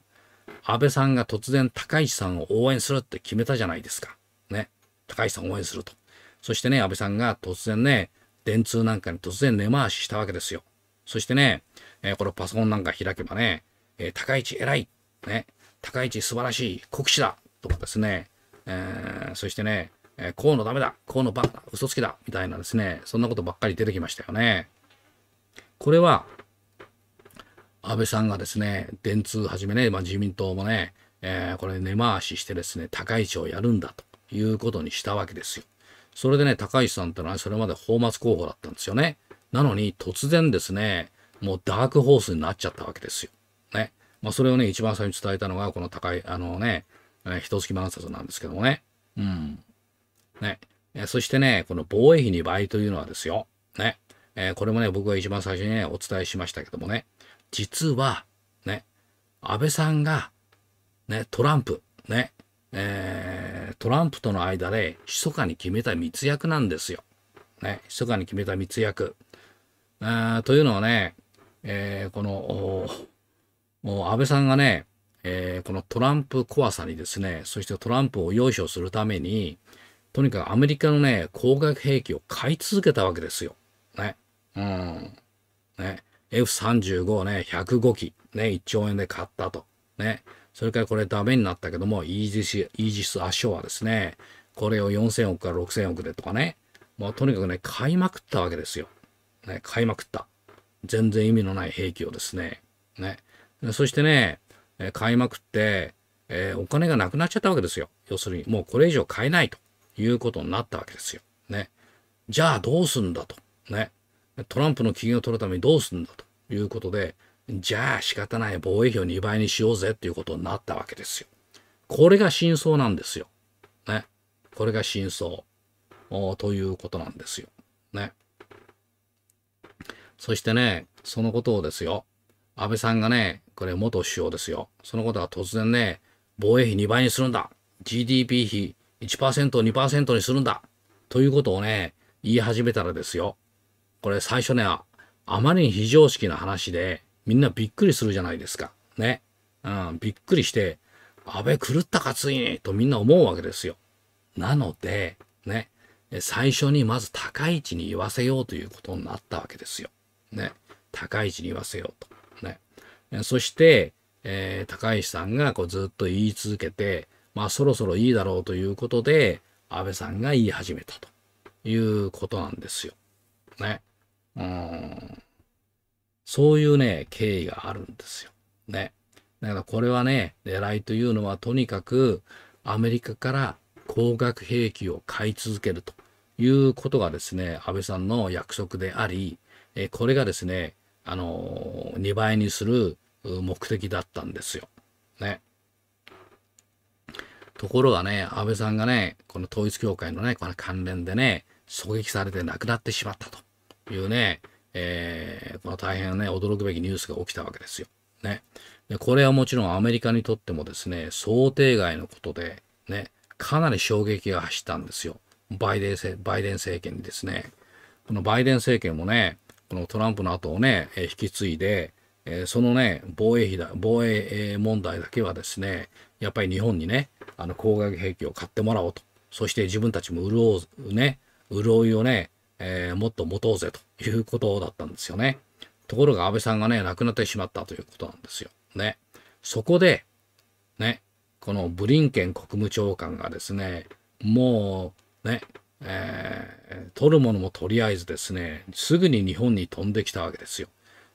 安倍さんが突然高市さんを応援するって決めたじゃないですか。ね。高市さんを応援すると。そしてね、安倍さんが突然ね、電通なんかに突然根回ししたわけですよ。そしてね、えー、このパソコンなんか開けばね、えー、高市偉い、ね、高市素晴らしい、国士だとかですね、えー、そしてね、えー、河野ダメだ、河野バカだ、嘘つきだ、みたいなですね、そんなことばっかり出てきましたよね。これは安倍さんがですね、電通はじめね、まあ、自民党もね、えー、これ根回ししてですね、高市をやるんだということにしたわけですよ。それでね、高市さんってのはそれまで泡沫候補だったんですよね。なのに突然ですね、もうダークホースになっちゃったわけですよ。ね。まあ、それをね、一番最初に伝えたのが、この高い、あのね、一月万冊なんですけどもね。うん。ね。そしてね、この防衛費2倍というのはですよ。ね。えー、これもね、僕が一番最初にね、お伝えしましたけどもね。実は、ね、安倍さんが、ね、トランプ、ね、えー、トランプとの間で、密かに決めた密約なんですよ。ね、密かに決めた密約。あというのはね、えー、この、安倍さんがね、えー、このトランプ怖さにですね、そしてトランプを容赦するために、とにかくアメリカのね、高額兵器を買い続けたわけですよ。ね。うん。ね。F35 をね、105機、ね、1兆円で買ったと。ね。それからこれダメになったけども、イージス、イージス圧勝はですね、これを4000億から6000億でとかね。まあ、とにかくね、買いまくったわけですよ。ね、買いまくった。全然意味のない兵器をですね。ね。そしてね、買いまくって、えー、お金がなくなっちゃったわけですよ。要するに、もうこれ以上買えないということになったわけですよ。ね。じゃあどうすんだと。ね。トランプの機嫌を取るためにどうするんだということで、じゃあ仕方ない防衛費を2倍にしようぜっていうことになったわけですよ。これが真相なんですよ。ね。これが真相ということなんですよ。ね。そしてね、そのことをですよ、安倍さんがね、これ元首相ですよ。そのことは突然ね、防衛費2倍にするんだ。GDP 比1% 2%にするんだ。ということをね、言い始めたらですよ。これ最初ね、あまりに非常識な話で、みんなびっくりするじゃないですか。ね。うん、びっくりして、安倍狂ったかついにとみんな思うわけですよ。なので、ね、最初にまず高市に言わせようということになったわけですよ。ね。高市に言わせようと。ね。そして、えー、高市さんがこうずっと言い続けて、まあそろそろいいだろうということで、安倍さんが言い始めたということなんですよ。ね。うん。そういうね、経緯があるんですよ。ね。だからこれはね、狙いというのはとにかくアメリカから高額兵器を買い続けるということがですね、安倍さんの約束であり、えこれがですね、あの2倍にする目的だったんですよ。ね。ところがね、安倍さんがね、この統一教会のね、この関連でね、狙撃されて亡くなってしまったと。いうね、えー、この大変ね、驚くべきニュースが起きたわけですよ。ね。でこれはもちろんアメリカにとってもですね、想定外のことで、ね、かなり衝撃が走ったんですよ。バイデンバイデン政権にですね。このバイデン政権もね、このトランプの後をね、引き継いで、えそのね、防衛費だ、防衛問題だけはですね、やっぱり日本にね、あの、高額兵器を買ってもらおうと。そして自分たちも潤う、ね、潤いをね、えー、もっと持とうぜということだったんですよね。ところが安倍さんがね、亡くなってしまったということなんですよ。ね。そこで、ね、このブリンケン国務長官がですね、もう、ね、えー、取るものもとりあえずですね、すぐに日本に飛んできたわけですよ。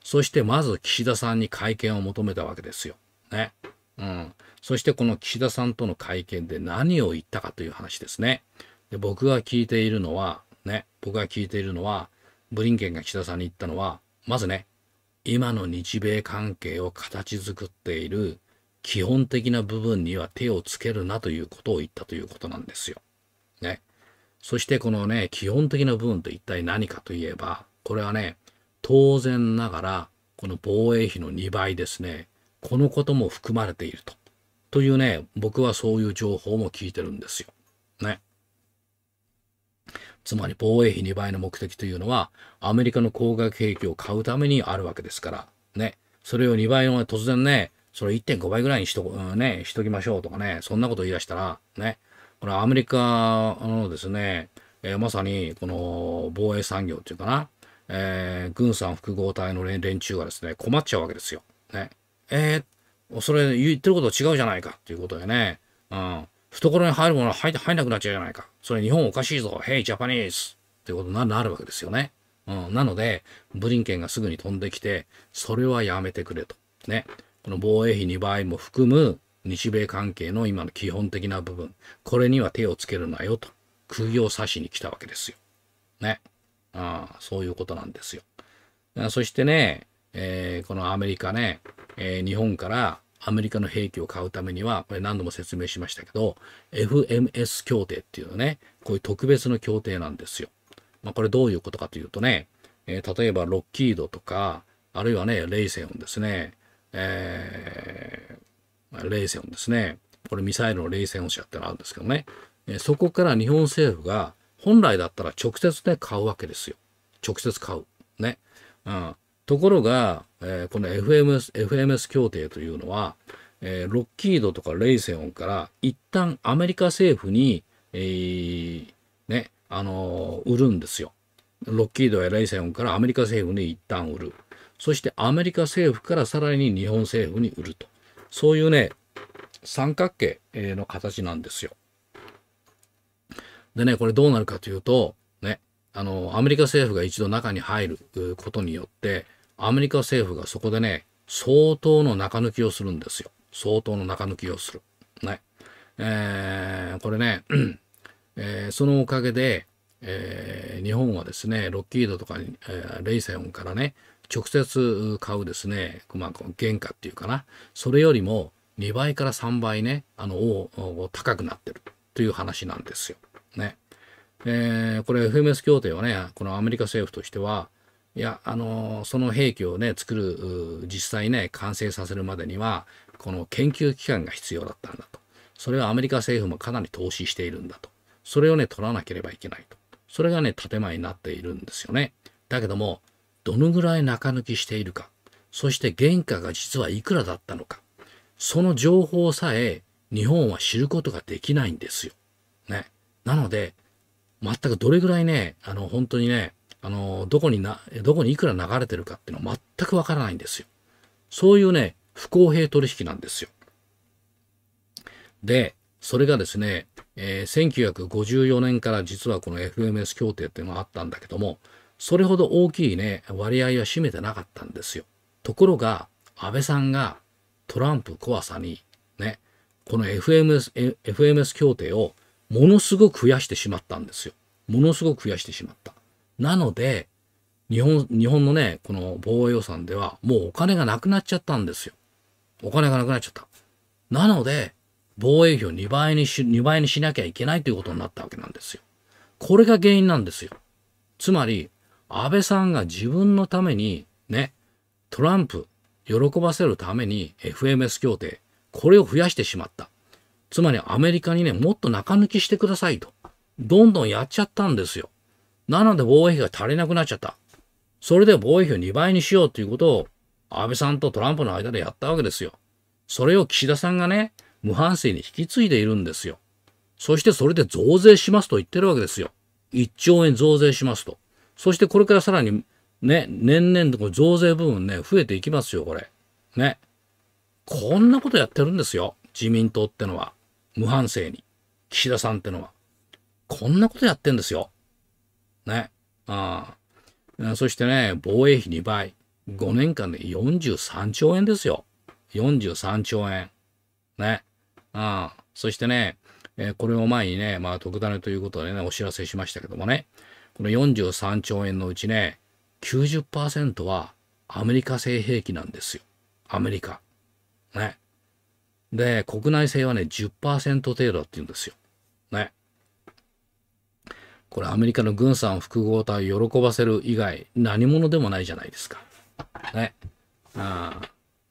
そしてまず岸田さんに会見を求めたわけですよ。ね。うん。そしてこの岸田さんとの会見で何を言ったかという話ですね。で僕が聞いているのは、ね、僕が聞いているのは、ブリンケンが岸田さんに言ったのは、まずね、今の日米関係を形作っている基本的な部分には手をつけるなということを言ったということなんですよ。ね。そしてこのね、基本的な部分と一体何かといえば、これはね、当然ながら、この防衛費の2倍ですね、このことも含まれていると。というね、僕はそういう情報も聞いてるんですよ。ね。つまり防衛費2倍の目的というのは、アメリカの高額兵器を買うためにあるわけですから、ね。それを2倍の突然ね、それ1.5倍ぐらいにしと、うん、ね、しときましょうとかね、そんなこと言い出したら、ね。これアメリカのですね、えー、まさにこの防衛産業っていうかな、えー、軍産複合体の連中がですね、困っちゃうわけですよ。ね。えー、それ言ってること違うじゃないかっていうことでね、うん。懐に入るものは入入んなくなっちゃうじゃないか。それ日本おかしいぞ、Hey Japanese! ってことになるわけですよね。うん、なので、ブリンケンがすぐに飛んできて、それはやめてくれと。ね。この防衛費2倍も含む日米関係の今の基本的な部分。これには手をつけるなよと。釘を刺しに来たわけですよ。ね。ああ、そういうことなんですよ。そしてね、えー、このアメリカね、えー、日本からアメリカの兵器を買うためには、これ何度も説明しましたけど、FMS 協定っていうのね、こういう特別の協定なんですよ。まあ、これどういうことかというとね、えー、例えばロッキードとか、あるいはね、レイセオンですね、えー、レイセオンですね、これミサイルのレイセオン社ってのあるんですけどね、えそこから日本政府が、本来だったら直接ね、買うわけですよ。直接買う。ね。うん。ところが、えー、この FMS, FMS 協定というのは、えー、ロッキードとかレイセオンから一旦アメリカ政府に、えー、ね、あのー、売るんですよ。ロッキードやレイセオンからアメリカ政府に一旦売る。そしてアメリカ政府からさらに日本政府に売ると。そういうね、三角形の形なんですよ。でね、これどうなるかというと、ね、あの、アメリカ政府が一度中に入ることによって、アメリカ政府がそこでね、相当の中抜きをするんですよ。相当の中抜きをする。ね。えー、これね、えー、そのおかげで、えー、日本はですね、ロッキードとかえレイセオンからね、直接買うですね、まあ、原価っていうかな、それよりも2倍から3倍ね、あの、高くなってるという話なんですよ。ね。えー、これ FMS 協定はね、このアメリカ政府としては、いや、あのその兵器をね、作る、実際ね、完成させるまでには、この研究機関が必要だったんだと。それはアメリカ政府もかなり投資しているんだと。それをね、取らなければいけないと。それがね、建前になっているんですよね。だけども、どのぐらい中抜きしているか、そして原価が実はいくらだったのか、その情報さえ日本は知ることができないんですよ。ね。なので、全くどれぐらいね、あの、本当にね、あの、どこにな、どこにいくら流れてるかっていうのは全くわからないんですよ。そういうね、不公平取引なんですよ。で、それがですね、えー、1954年から実はこの FMS 協定っていうのがあったんだけども、それほど大きいね、割合は占めてなかったんですよ。ところが、安倍さんがトランプ怖さに、ね、この FMS, FMS 協定をものすごく増やしてしまったんですよ。ものすごく増やしてしまった。なので、日本、日本のね、この防衛予算では、もうお金がなくなっちゃったんですよ。お金がなくなっちゃった。なので、防衛費を2倍にし、2倍にしなきゃいけないということになったわけなんですよ。これが原因なんですよ。つまり、安倍さんが自分のために、ね、トランプ、喜ばせるために FMS 協定、これを増やしてしまった。つまりアメリカにね、もっと中抜きしてくださいと。どんどんやっちゃったんですよ。なので防衛費が足りなくなっちゃった。それで防衛費を2倍にしようということを安倍さんとトランプの間でやったわけですよ。それを岸田さんがね、無反省に引き継いでいるんですよ。そしてそれで増税しますと言ってるわけですよ。1兆円増税しますと。そしてこれからさらにね、年々増税部分ね、増えていきますよ、これ。ね。こんなことやってるんですよ。自民党ってのは。無反省に。岸田さんってのは。こんなことやってんですよ。ね。あそしてね、防衛費2倍。5年間で43兆円ですよ。43兆円。ね。あそしてね、えー、これを前にね、まあ、特ダネということでね、お知らせしましたけどもね、この43兆円のうちね、90%はアメリカ製兵器なんですよ。アメリカ。ね。で、国内製はね、10%程度って言うんですよ。これアメリカの軍産複合体を喜ばせる以外何者でもないじゃないですか。ね。あ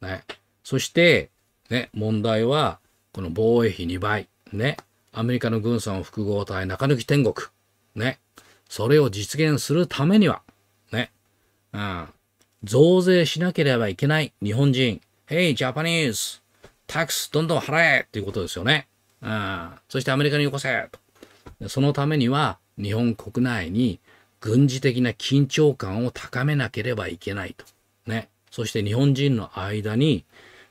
ね。そして、ね、問題は、この防衛費2倍。ね。アメリカの軍産複合体中抜き天国。ね。それを実現するためには、ね。うん。増税しなければいけない日本人。Hey, Japanese! タックスどんどん払えっていうことですよね。うん。そしてアメリカによこせと。そのためには、日本国内に軍事的な緊張感を高めなければいけないと。ね。そして日本人の間に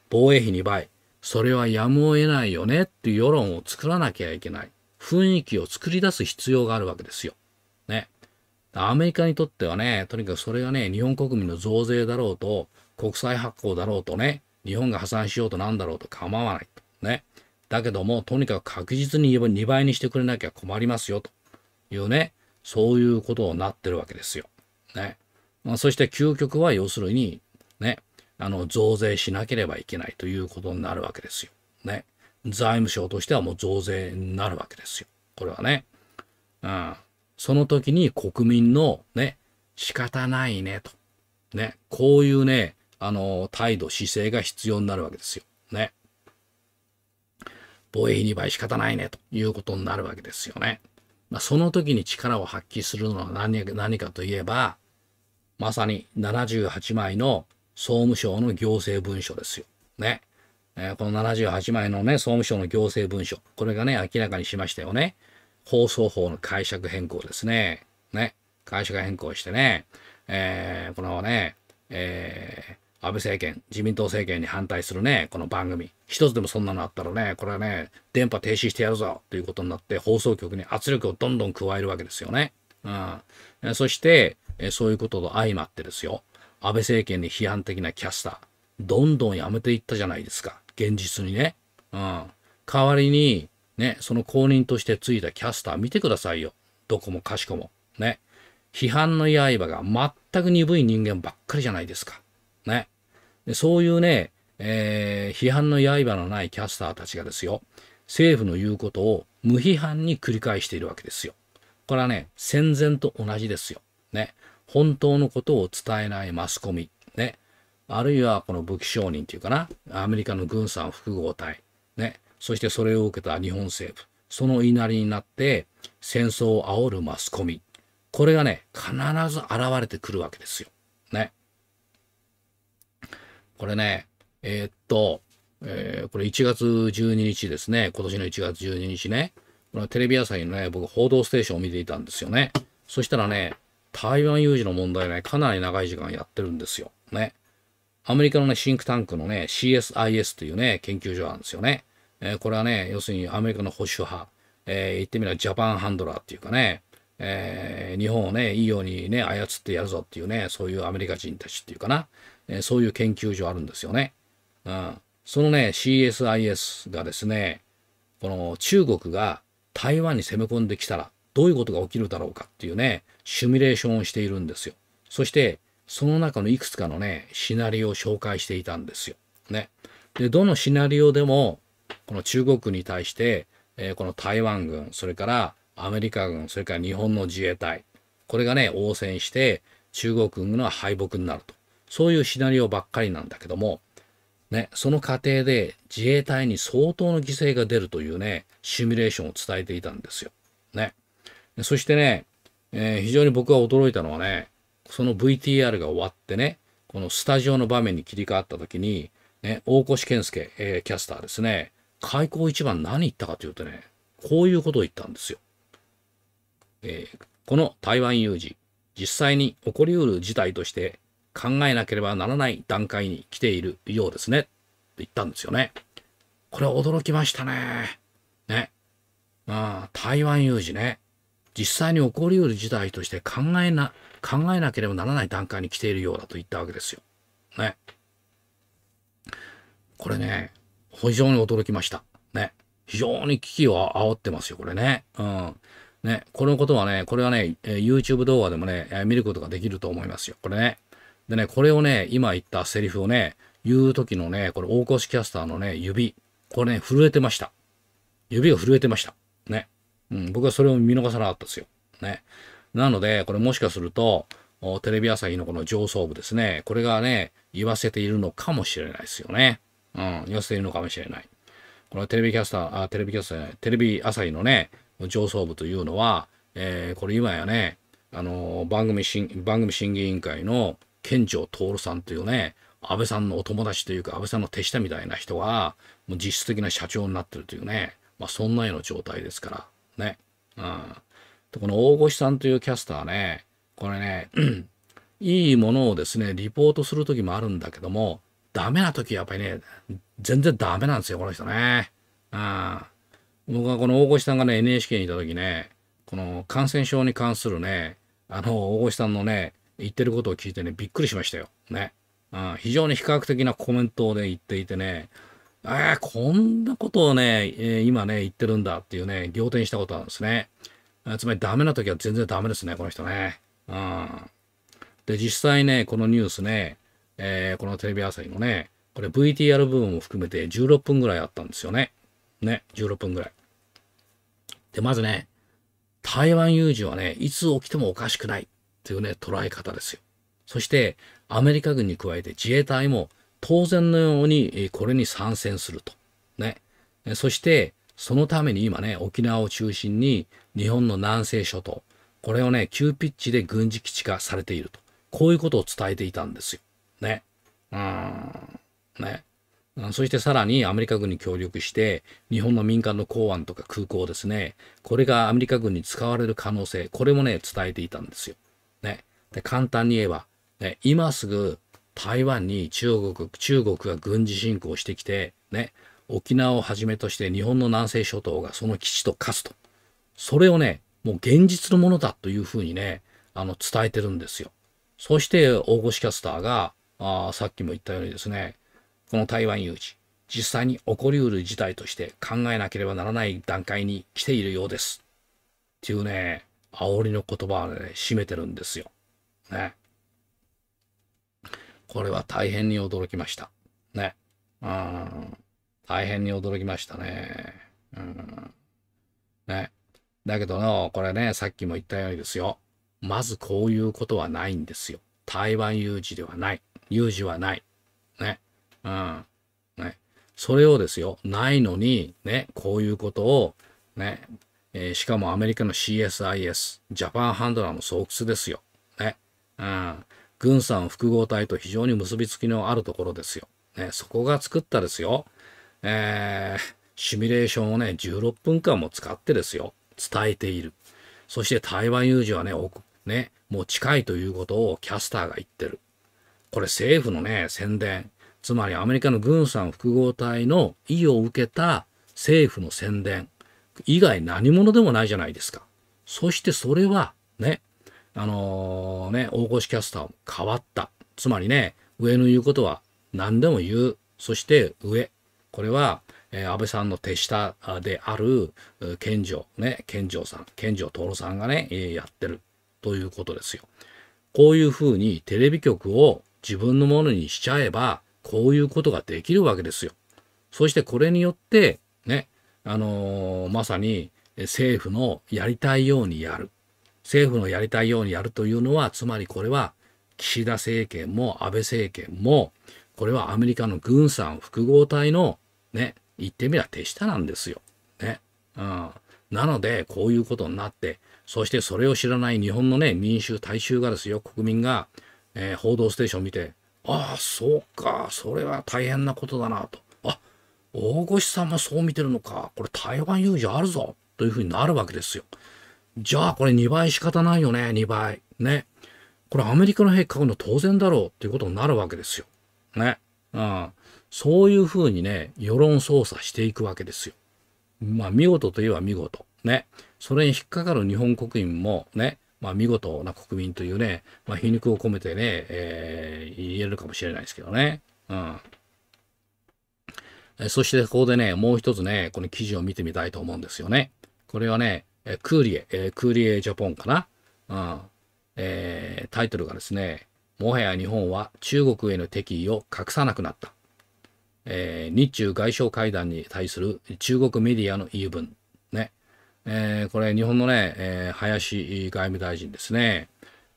防衛費2倍、それはやむを得ないよねっていう世論を作らなきゃいけない。雰囲気を作り出す必要があるわけですよ。ね。アメリカにとってはね、とにかくそれがね、日本国民の増税だろうと、国債発行だろうとね、日本が破産しようとなんだろうと構わないと。ね。だけども、とにかく確実に2倍にしてくれなきゃ困りますよと。いうね、そういうことになってるわけですよ。ね。まあ、そして究極は要するに、ね、あの、増税しなければいけないということになるわけですよ。ね。財務省としてはもう増税になるわけですよ。これはね。うん。その時に国民のね、仕方ないねと。ね。こういうね、あの、態度、姿勢が必要になるわけですよ。ね。防衛費2倍仕方ないねということになるわけですよね。まあ、その時に力を発揮するのは何何かといえば、まさに78枚の総務省の行政文書ですよ。ね。えー、この78枚のね、総務省の行政文書。これがね、明らかにしましたよね。放送法の解釈変更ですね。ね。解釈変更してね。えー、このね、えー、安倍政権、自民党政権に反対するね、この番組。一つでもそんなのあったらね、これはね、電波停止してやるぞということになって、放送局に圧力をどんどん加えるわけですよね。うん。そして、そういうことと相まってですよ、安倍政権に批判的なキャスター、どんどんやめていったじゃないですか。現実にね。うん。代わりに、ね、その後任としてついたキャスター見てくださいよ。どこもかしこも。ね。批判の刃が全く鈍い人間ばっかりじゃないですか。ね。でそういうね、えー、批判の刃のないキャスターたちがですよ、政府の言うことを無批判に繰り返しているわけですよ。これはね、戦前と同じですよ。ね。本当のことを伝えないマスコミ。ね。あるいはこの武器商人というかな、アメリカの軍産複合体。ね。そしてそれを受けた日本政府。その言いなりになって戦争を煽るマスコミ。これがね、必ず現れてくるわけですよ。ね。これね、えー、っと、えー、これ1月12日ですね。今年の1月12日ね。これテレビ朝日のね、僕、報道ステーションを見ていたんですよね。そしたらね、台湾有事の問題ね、かなり長い時間やってるんですよ。ね。アメリカのね、シンクタンクのね、CSIS というね、研究所なんですよね。えー、これはね、要するにアメリカの保守派、えー、言ってみればジャパンハンドラーっていうかね、えー、日本をね、いいようにね、操ってやるぞっていうね、そういうアメリカ人たちっていうかな、えー、そういう研究所あるんですよね。うん。そのね、CSIS がですね、この中国が台湾に攻め込んできたらどういうことが起きるだろうかっていうね、シミュレーションをしているんですよ。そして、その中のいくつかのね、シナリオを紹介していたんですよ。ね。で、どのシナリオでも、この中国に対して、えー、この台湾軍、それからアメリカ軍、それから日本の自衛隊、これがね、応戦して、中国軍の敗北になると。そういうシナリオばっかりなんだけども、ね、その過程で自衛隊に相当の犠牲が出るというね、シミュレーションを伝えていたんですよ。ね。そしてね、えー、非常に僕が驚いたのはね、その VTR が終わってね、このスタジオの場面に切り替わった時に、ね、大越健介、えー、キャスターですね、開口一番何言ったかというとね、こういうことを言ったんですよ。えー、この台湾有事、実際に起こりうる事態として考えなければならない段階に来ているようですね。って言ったんですよね。これは驚きましたね。ね。まあ、台湾有事ね。実際に起こりうる事態として考えな、考えなければならない段階に来ているようだと言ったわけですよ。ね。これね、非常に驚きました。ね。非常に危機を煽ってますよ、これね。うん。ね、このことはね、これはね、え YouTube 動画でもね、見ることができると思いますよ。これね、でね、これをね、今言ったセリフをね、言う時のね、これ大越キャスターのね、指。これね、震えてました。指が震えてました。ね。うん、僕はそれを見逃さなかったですよ。ね。なので、これもしかすると、テレビ朝日のこの上層部ですね。これがね、言わせているのかもしれないですよね。うん、言わせているのかもしれない。このテレビキャスター、あ、テレビキャスターじゃない、テレビ朝日のね、上層部というのは、えー、これ今やね、あのー、番組審、番組審議委員会の県庁徹さんというね、安倍さんのお友達というか、安倍さんの手下みたいな人が、もう実質的な社長になってるというね、まあ、そんなような状態ですから、ね。うん。で、この大越さんというキャスターね、これね、いいものをですね、リポートする時もあるんだけども、ダメな時やっぱりね、全然ダメなんですよ、この人ね。うん。僕はこの大越さんがね、NHK にいた時ね、この感染症に関するね、あの、大越さんのね、言ってることを聞いてね、びっくりしましたよ。ね。うん、非常に比較的なコメントをね、言っていてね、ああ、こんなことをね、えー、今ね、言ってるんだっていうね、仰天したことなんですね。つまりダメな時は全然ダメですね、この人ね。うん。で、実際ね、このニュースね、えー、このテレビ朝日のね、これ VTR 部分を含めて16分ぐらいあったんですよね。ね、16分ぐらい。で、まずね、台湾有事はね、いつ起きてもおかしくない。というね、捉え方ですよ。そして、アメリカ軍に加えて自衛隊も当然のようにこれに参戦すると。ね。そして、そのために今ね、沖縄を中心に日本の南西諸島、これをね、急ピッチで軍事基地化されていると。こういうことを伝えていたんですよ。ね。うん。ね。そしてさらにアメリカ軍に協力して、日本の民間の港湾とか空港ですね、これがアメリカ軍に使われる可能性、これもね、伝えていたんですよ。ね。で、簡単に言えば、ね、今すぐ台湾に中国、中国が軍事侵攻してきて、ね、沖縄をはじめとして日本の南西諸島がその基地と化すと。それをね、もう現実のものだというふうにね、あの、伝えてるんですよ。そして、大越キャスターが、あさっきも言ったようにですね、この台湾有事、実際に起こりうる事態として考えなければならない段階に来ているようです。っていうね、煽りの言葉はね、締めてるんですよ。ね。これは大変に驚きました。ね。うん。大変に驚きましたね。うん。ね。だけどの、これね、さっきも言ったようにですよ。まずこういうことはないんですよ。台湾有事ではない。有事はない。ね。うん。ね。それをですよ、ないのに、ね、こういうことを、ね、えー、しかもアメリカの CSIS、ジャパンハンドラーの巣窟ですよ。ね。うん。軍産複合体と非常に結びつきのあるところですよ。ね、そこが作ったですよ。えー、シミュレーションをね、16分間も使ってですよ。伝えている。そして台湾有事はね、ね、もう近いということをキャスターが言ってる。これ政府のね、宣伝。つまりアメリカの軍産複合体の意を受けた政府の宣伝。以外何者でもないじゃないですか。そしてそれは、ね、あのー、ね、大越キャスターも変わった。つまりね、上の言うことは何でも言う。そして上。これは、えー、安倍さんの手下である健丈、ね、健丈さん、健丈徹さんがね、やってるということですよ。こういうふうにテレビ局を自分のものにしちゃえば、こういうことができるわけですよ。そしてこれによって、ね、あのー、まさに政府のやりたいようにやる。政府のやりたいようにやるというのは、つまりこれは岸田政権も安倍政権も、これはアメリカの軍産複合体の、ね、言ってみれば手下なんですよ。ね。うん。なので、こういうことになって、そしてそれを知らない日本のね、民衆、大衆がですよ、国民が、えー、報道ステーション見て、ああ、そうか、それは大変なことだなと。大越さんがそう見てるのか、これ台湾有事あるぞ、というふうになるわけですよ。じゃあこれ2倍仕方ないよね、2倍。ね。これアメリカの兵器買うの当然だろうということになるわけですよ。ね。うん。そういうふうにね、世論操作していくわけですよ。まあ見事といえば見事。ね。それに引っかかる日本国民もね、まあ見事な国民というね、まあ皮肉を込めてね、えー、言えるかもしれないですけどね。うん。えそしてここでね、もう一つね、この記事を見てみたいと思うんですよね。これはね、えクーリエ、えクーリエジャポンかな。うん。えー、タイトルがですね、もはや日本は中国への敵意を隠さなくなった。えー、日中外相会談に対する中国メディアの言い分。ね。えー、これ日本のね、えー、林外務大臣ですね。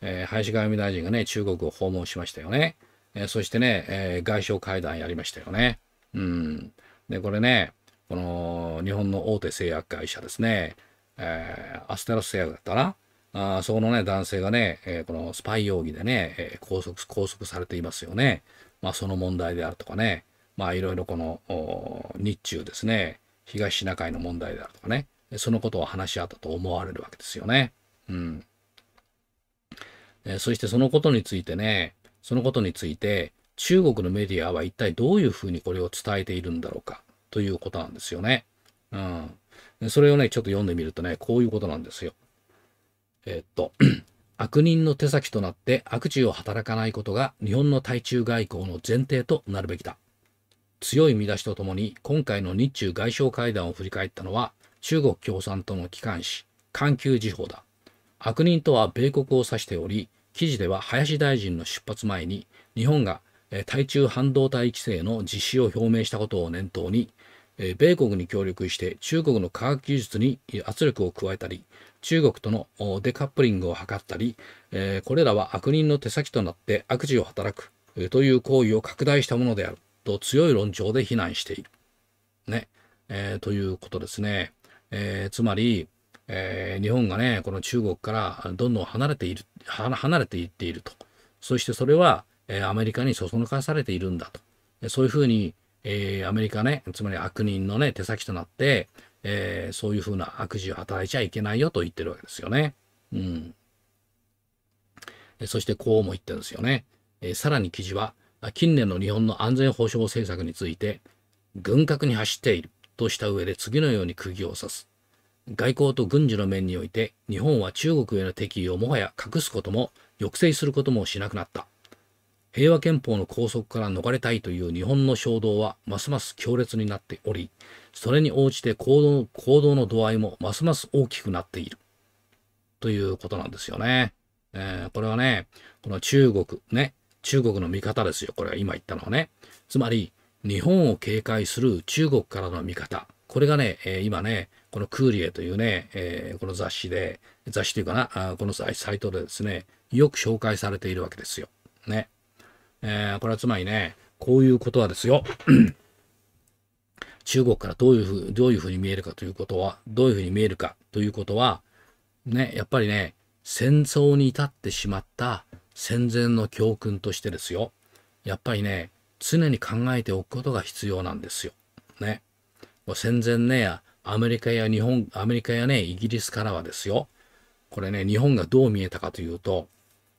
えー、林外務大臣がね、中国を訪問しましたよね。えー、そしてね、えー、外相会談やりましたよね。うん。で、これね、この日本の大手製薬会社ですね、えー、アステラス製薬だったな。あそこのね、男性がね、えー、このスパイ容疑でね、えー、拘束、拘束されていますよね。まあ、その問題であるとかね、まあ、いろいろこの、日中ですね、東シナ海の問題であるとかね、そのことを話し合ったと思われるわけですよね。うん。えー、そしてそのことについてね、そのことについて、中国のメディアは一体どういうふうにこれを伝えているんだろうかということなんですよね。うん。それをね、ちょっと読んでみるとね、こういうことなんですよ。えー、っと、悪人の手先となって悪事を働かないことが日本の対中外交の前提となるべきだ。強い見出しとともに今回の日中外相会談を振り返ったのは中国共産党の機関紙環球時報だ。悪人とは米国を指しており、記事では林大臣の出発前に日本が対中半導体規制の実施を表明したことを念頭に、米国に協力して中国の科学技術に圧力を加えたり、中国とのデカップリングを図ったり、これらは悪人の手先となって悪事を働くという行為を拡大したものであると強い論調で非難している。ね。えー、ということですね。えー、つまり、えー、日本がね、この中国からどんどん離れている、離れていっていると。そしてそれは、えアメリカにそそのかされているんだと。そういうふうに、えアメリカね、つまり悪人のね、手先となって、えー、そういうふうな悪事を働いちゃいけないよと言ってるわけですよね。うん。そしてこうも言ってるんですよね。えー、さらに記事は、近年の日本の安全保障政策について、軍拡に走っているとした上で次のように釘を刺す。外交と軍事の面において、日本は中国への敵意をもはや隠すことも、抑制することもしなくなった。平和憲法の拘束から逃れたいという日本の衝動はますます強烈になっており、それに応じて行動行動の度合いもますます大きくなっている。ということなんですよね。えー、これはね、この中国ね、中国の味方ですよ。これは今言ったのはね。つまり、日本を警戒する中国からの見方。これがね、えー、今ね、このクーリエというね、えー、この雑誌で、雑誌というかな、あこのサイトでですね、よく紹介されているわけですよ。ね。えー、これはつまりね、こういうことはですよ。中国からどういうふう、どういうふうに見えるかということは、どういうふうに見えるかということは、ね、やっぱりね、戦争に至ってしまった戦前の教訓としてですよ。やっぱりね、常に考えておくことが必要なんですよ。ね。戦前ね、アメリカや日本、アメリカやね、イギリスからはですよ。これね、日本がどう見えたかというと、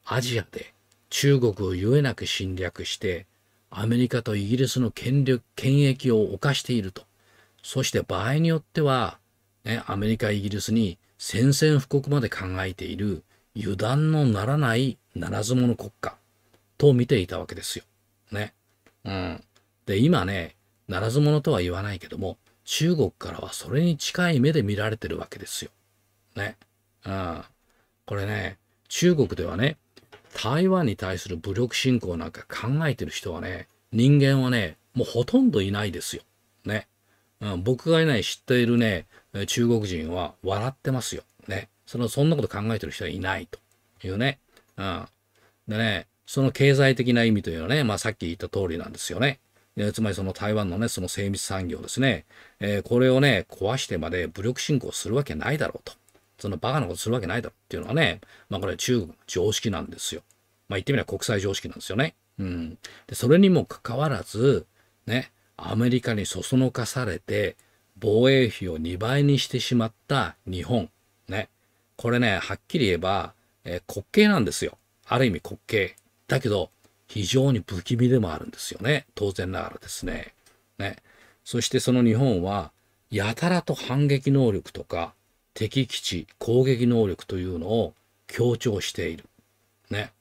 アジアで中国をゆえなく侵略してアメリカとイギリスの権力権益を侵しているとそして場合によっては、ね、アメリカイギリスに宣戦布告まで考えている油断のならないならず者国家と見ていたわけですよ。ね。うん。で、今ね、ならず者とは言わないけども、中国からはそれに近い目で見られてるわけですよ。ね。うん。これね、中国ではね、台湾に対する武力侵攻なんか考えてる人はね、人間はね、もうほとんどいないですよ。ね。うん、僕がいない知っているね、中国人は笑ってますよ。ね。その、そんなこと考えてる人はいないというね。うん。でね、その経済的な意味というのはね、まあさっき言った通りなんですよね。つまりその台湾のね、その精密産業ですね。えー、これをね、壊してまで武力侵攻するわけないだろうと。そのバカなことするわけないだろっていうのはね、まあこれは中国の常識なんですよ。まあ言ってみれば国際常識なんですよね。うん。で、それにもかかわらず、ね、アメリカにそそのかされて、防衛費を2倍にしてしまった日本。ね。これね、はっきり言えば、えー、滑稽なんですよ。ある意味滑稽。だけど、非常に不気味でもあるんですよね。当然ながらですね。ね。そしてその日本は、やたらと反撃能力とか、敵基地攻撃能力というのを強調している。ね。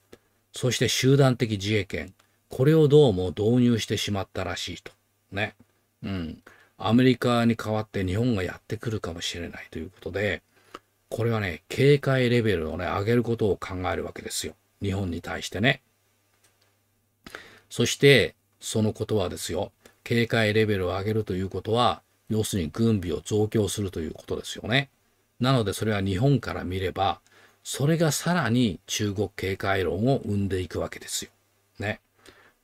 そして集団的自衛権。これをどうも導入してしまったらしいと。ね。うん。アメリカに代わって日本がやってくるかもしれないということで、これはね、警戒レベルをね、上げることを考えるわけですよ。日本に対してね。そして、そのことはですよ、警戒レベルを上げるということは、要するに軍備を増強するということですよね。なのでそれは日本から見れば、それがさらに中国警戒論を生んでいくわけですよ。ね。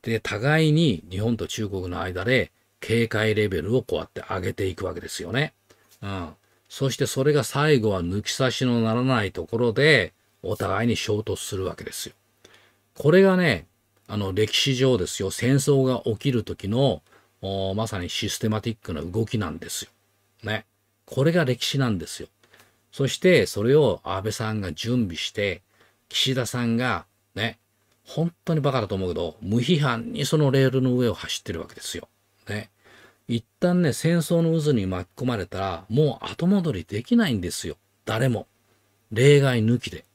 で、互いに日本と中国の間で警戒レベルをこうやって上げていくわけですよね。うん。そしてそれが最後は抜き差しのならないところで、お互いに衝突するわけですよ。これがね、あの歴史上ですよ、戦争が起きる時の、まさにシステマティックな動きなんですよ。ね。これが歴史なんですよ。そしてそれを安倍さんが準備して、岸田さんがね、本当にバカだと思うけど、無批判にそのレールの上を走ってるわけですよ。ね。一旦ね、戦争の渦に巻き込まれたら、もう後戻りできないんですよ。誰も。例外抜きで。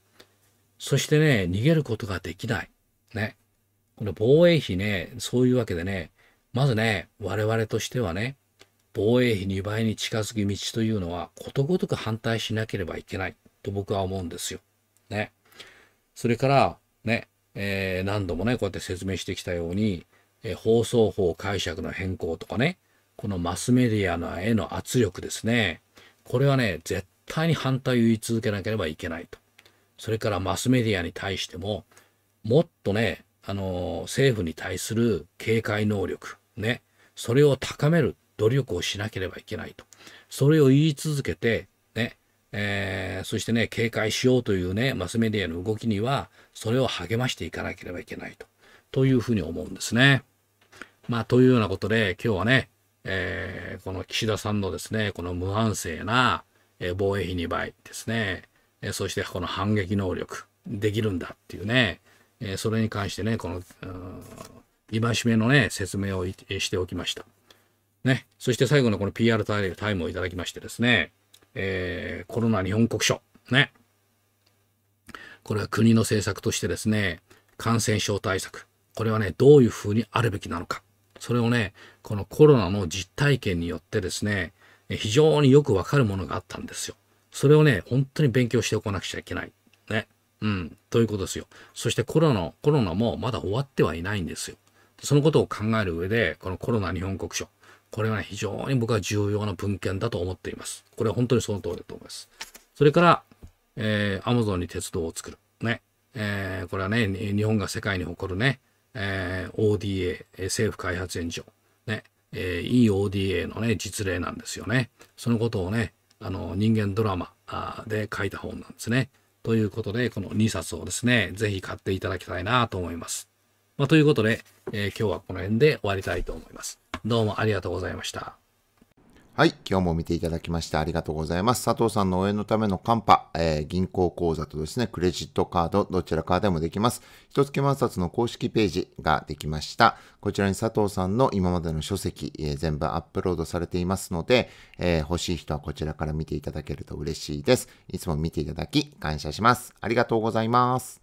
そしてね、逃げることができない。ね。この防衛費ね、そういうわけでね、まずね、我々としてはね、防衛費2倍に近づく道というのはことごとく反対しなければいけないと僕は思うんですよ。ね。それからね、えー、何度もね、こうやって説明してきたように、えー、放送法解釈の変更とかね、このマスメディアのへの圧力ですね。これはね、絶対に反対を言い続けなければいけないと。それからマスメディアに対しても、もっとね、あのー、政府に対する警戒能力、ね、それを高める努力をしなければいけないと。それを言い続けて、ね、えー、そしてね、警戒しようというね、マスメディアの動きには、それを励ましていかなければいけないと。というふうに思うんですね。まあ、というようなことで、今日はね、えー、この岸田さんのですね、この無反省な、え防衛費2倍ですね、えそしてこの反撃能力、できるんだっていうね、えそれに関してね、この、戒めのね、説明をしておきました。ね、そして最後のこの PR タイムをいただきましてですね、えー、コロナ日本国書、ね、これは国の政策としてですね、感染症対策、これはね、どういうふうにあるべきなのか、それをね、このコロナの実体験によってですね、非常によくわかるものがあったんですよ。それをね、本当に勉強しておかなくちゃいけない。ね。うん。ということですよ。そしてコロナ、コロナもまだ終わってはいないんですよ。そのことを考える上で、このコロナ日本国書。これは、ね、非常に僕は重要な文献だと思っています。これは本当にその通りだと思います。それから、えー、アマゾンに鉄道を作る。ね。えー、これはね、日本が世界に誇るね、えー、ODA、政府開発援助。ね。えー、EODA のね、実例なんですよね。そのことをね、あの、人間ドラマで書いた本なんですね。ということで、この2冊をですね、ぜひ買っていただきたいなと思います。まあ、ということで、えー、今日はこの辺で終わりたいと思います。どうもありがとうございました。はい。今日も見ていただきましてありがとうございます。佐藤さんの応援のためのカンパ、えー、銀行口座とですね、クレジットカード、どちらかでもできます。一月万冊の公式ページができました。こちらに佐藤さんの今までの書籍、えー、全部アップロードされていますので、えー、欲しい人はこちらから見ていただけると嬉しいです。いつも見ていただき感謝します。ありがとうございます。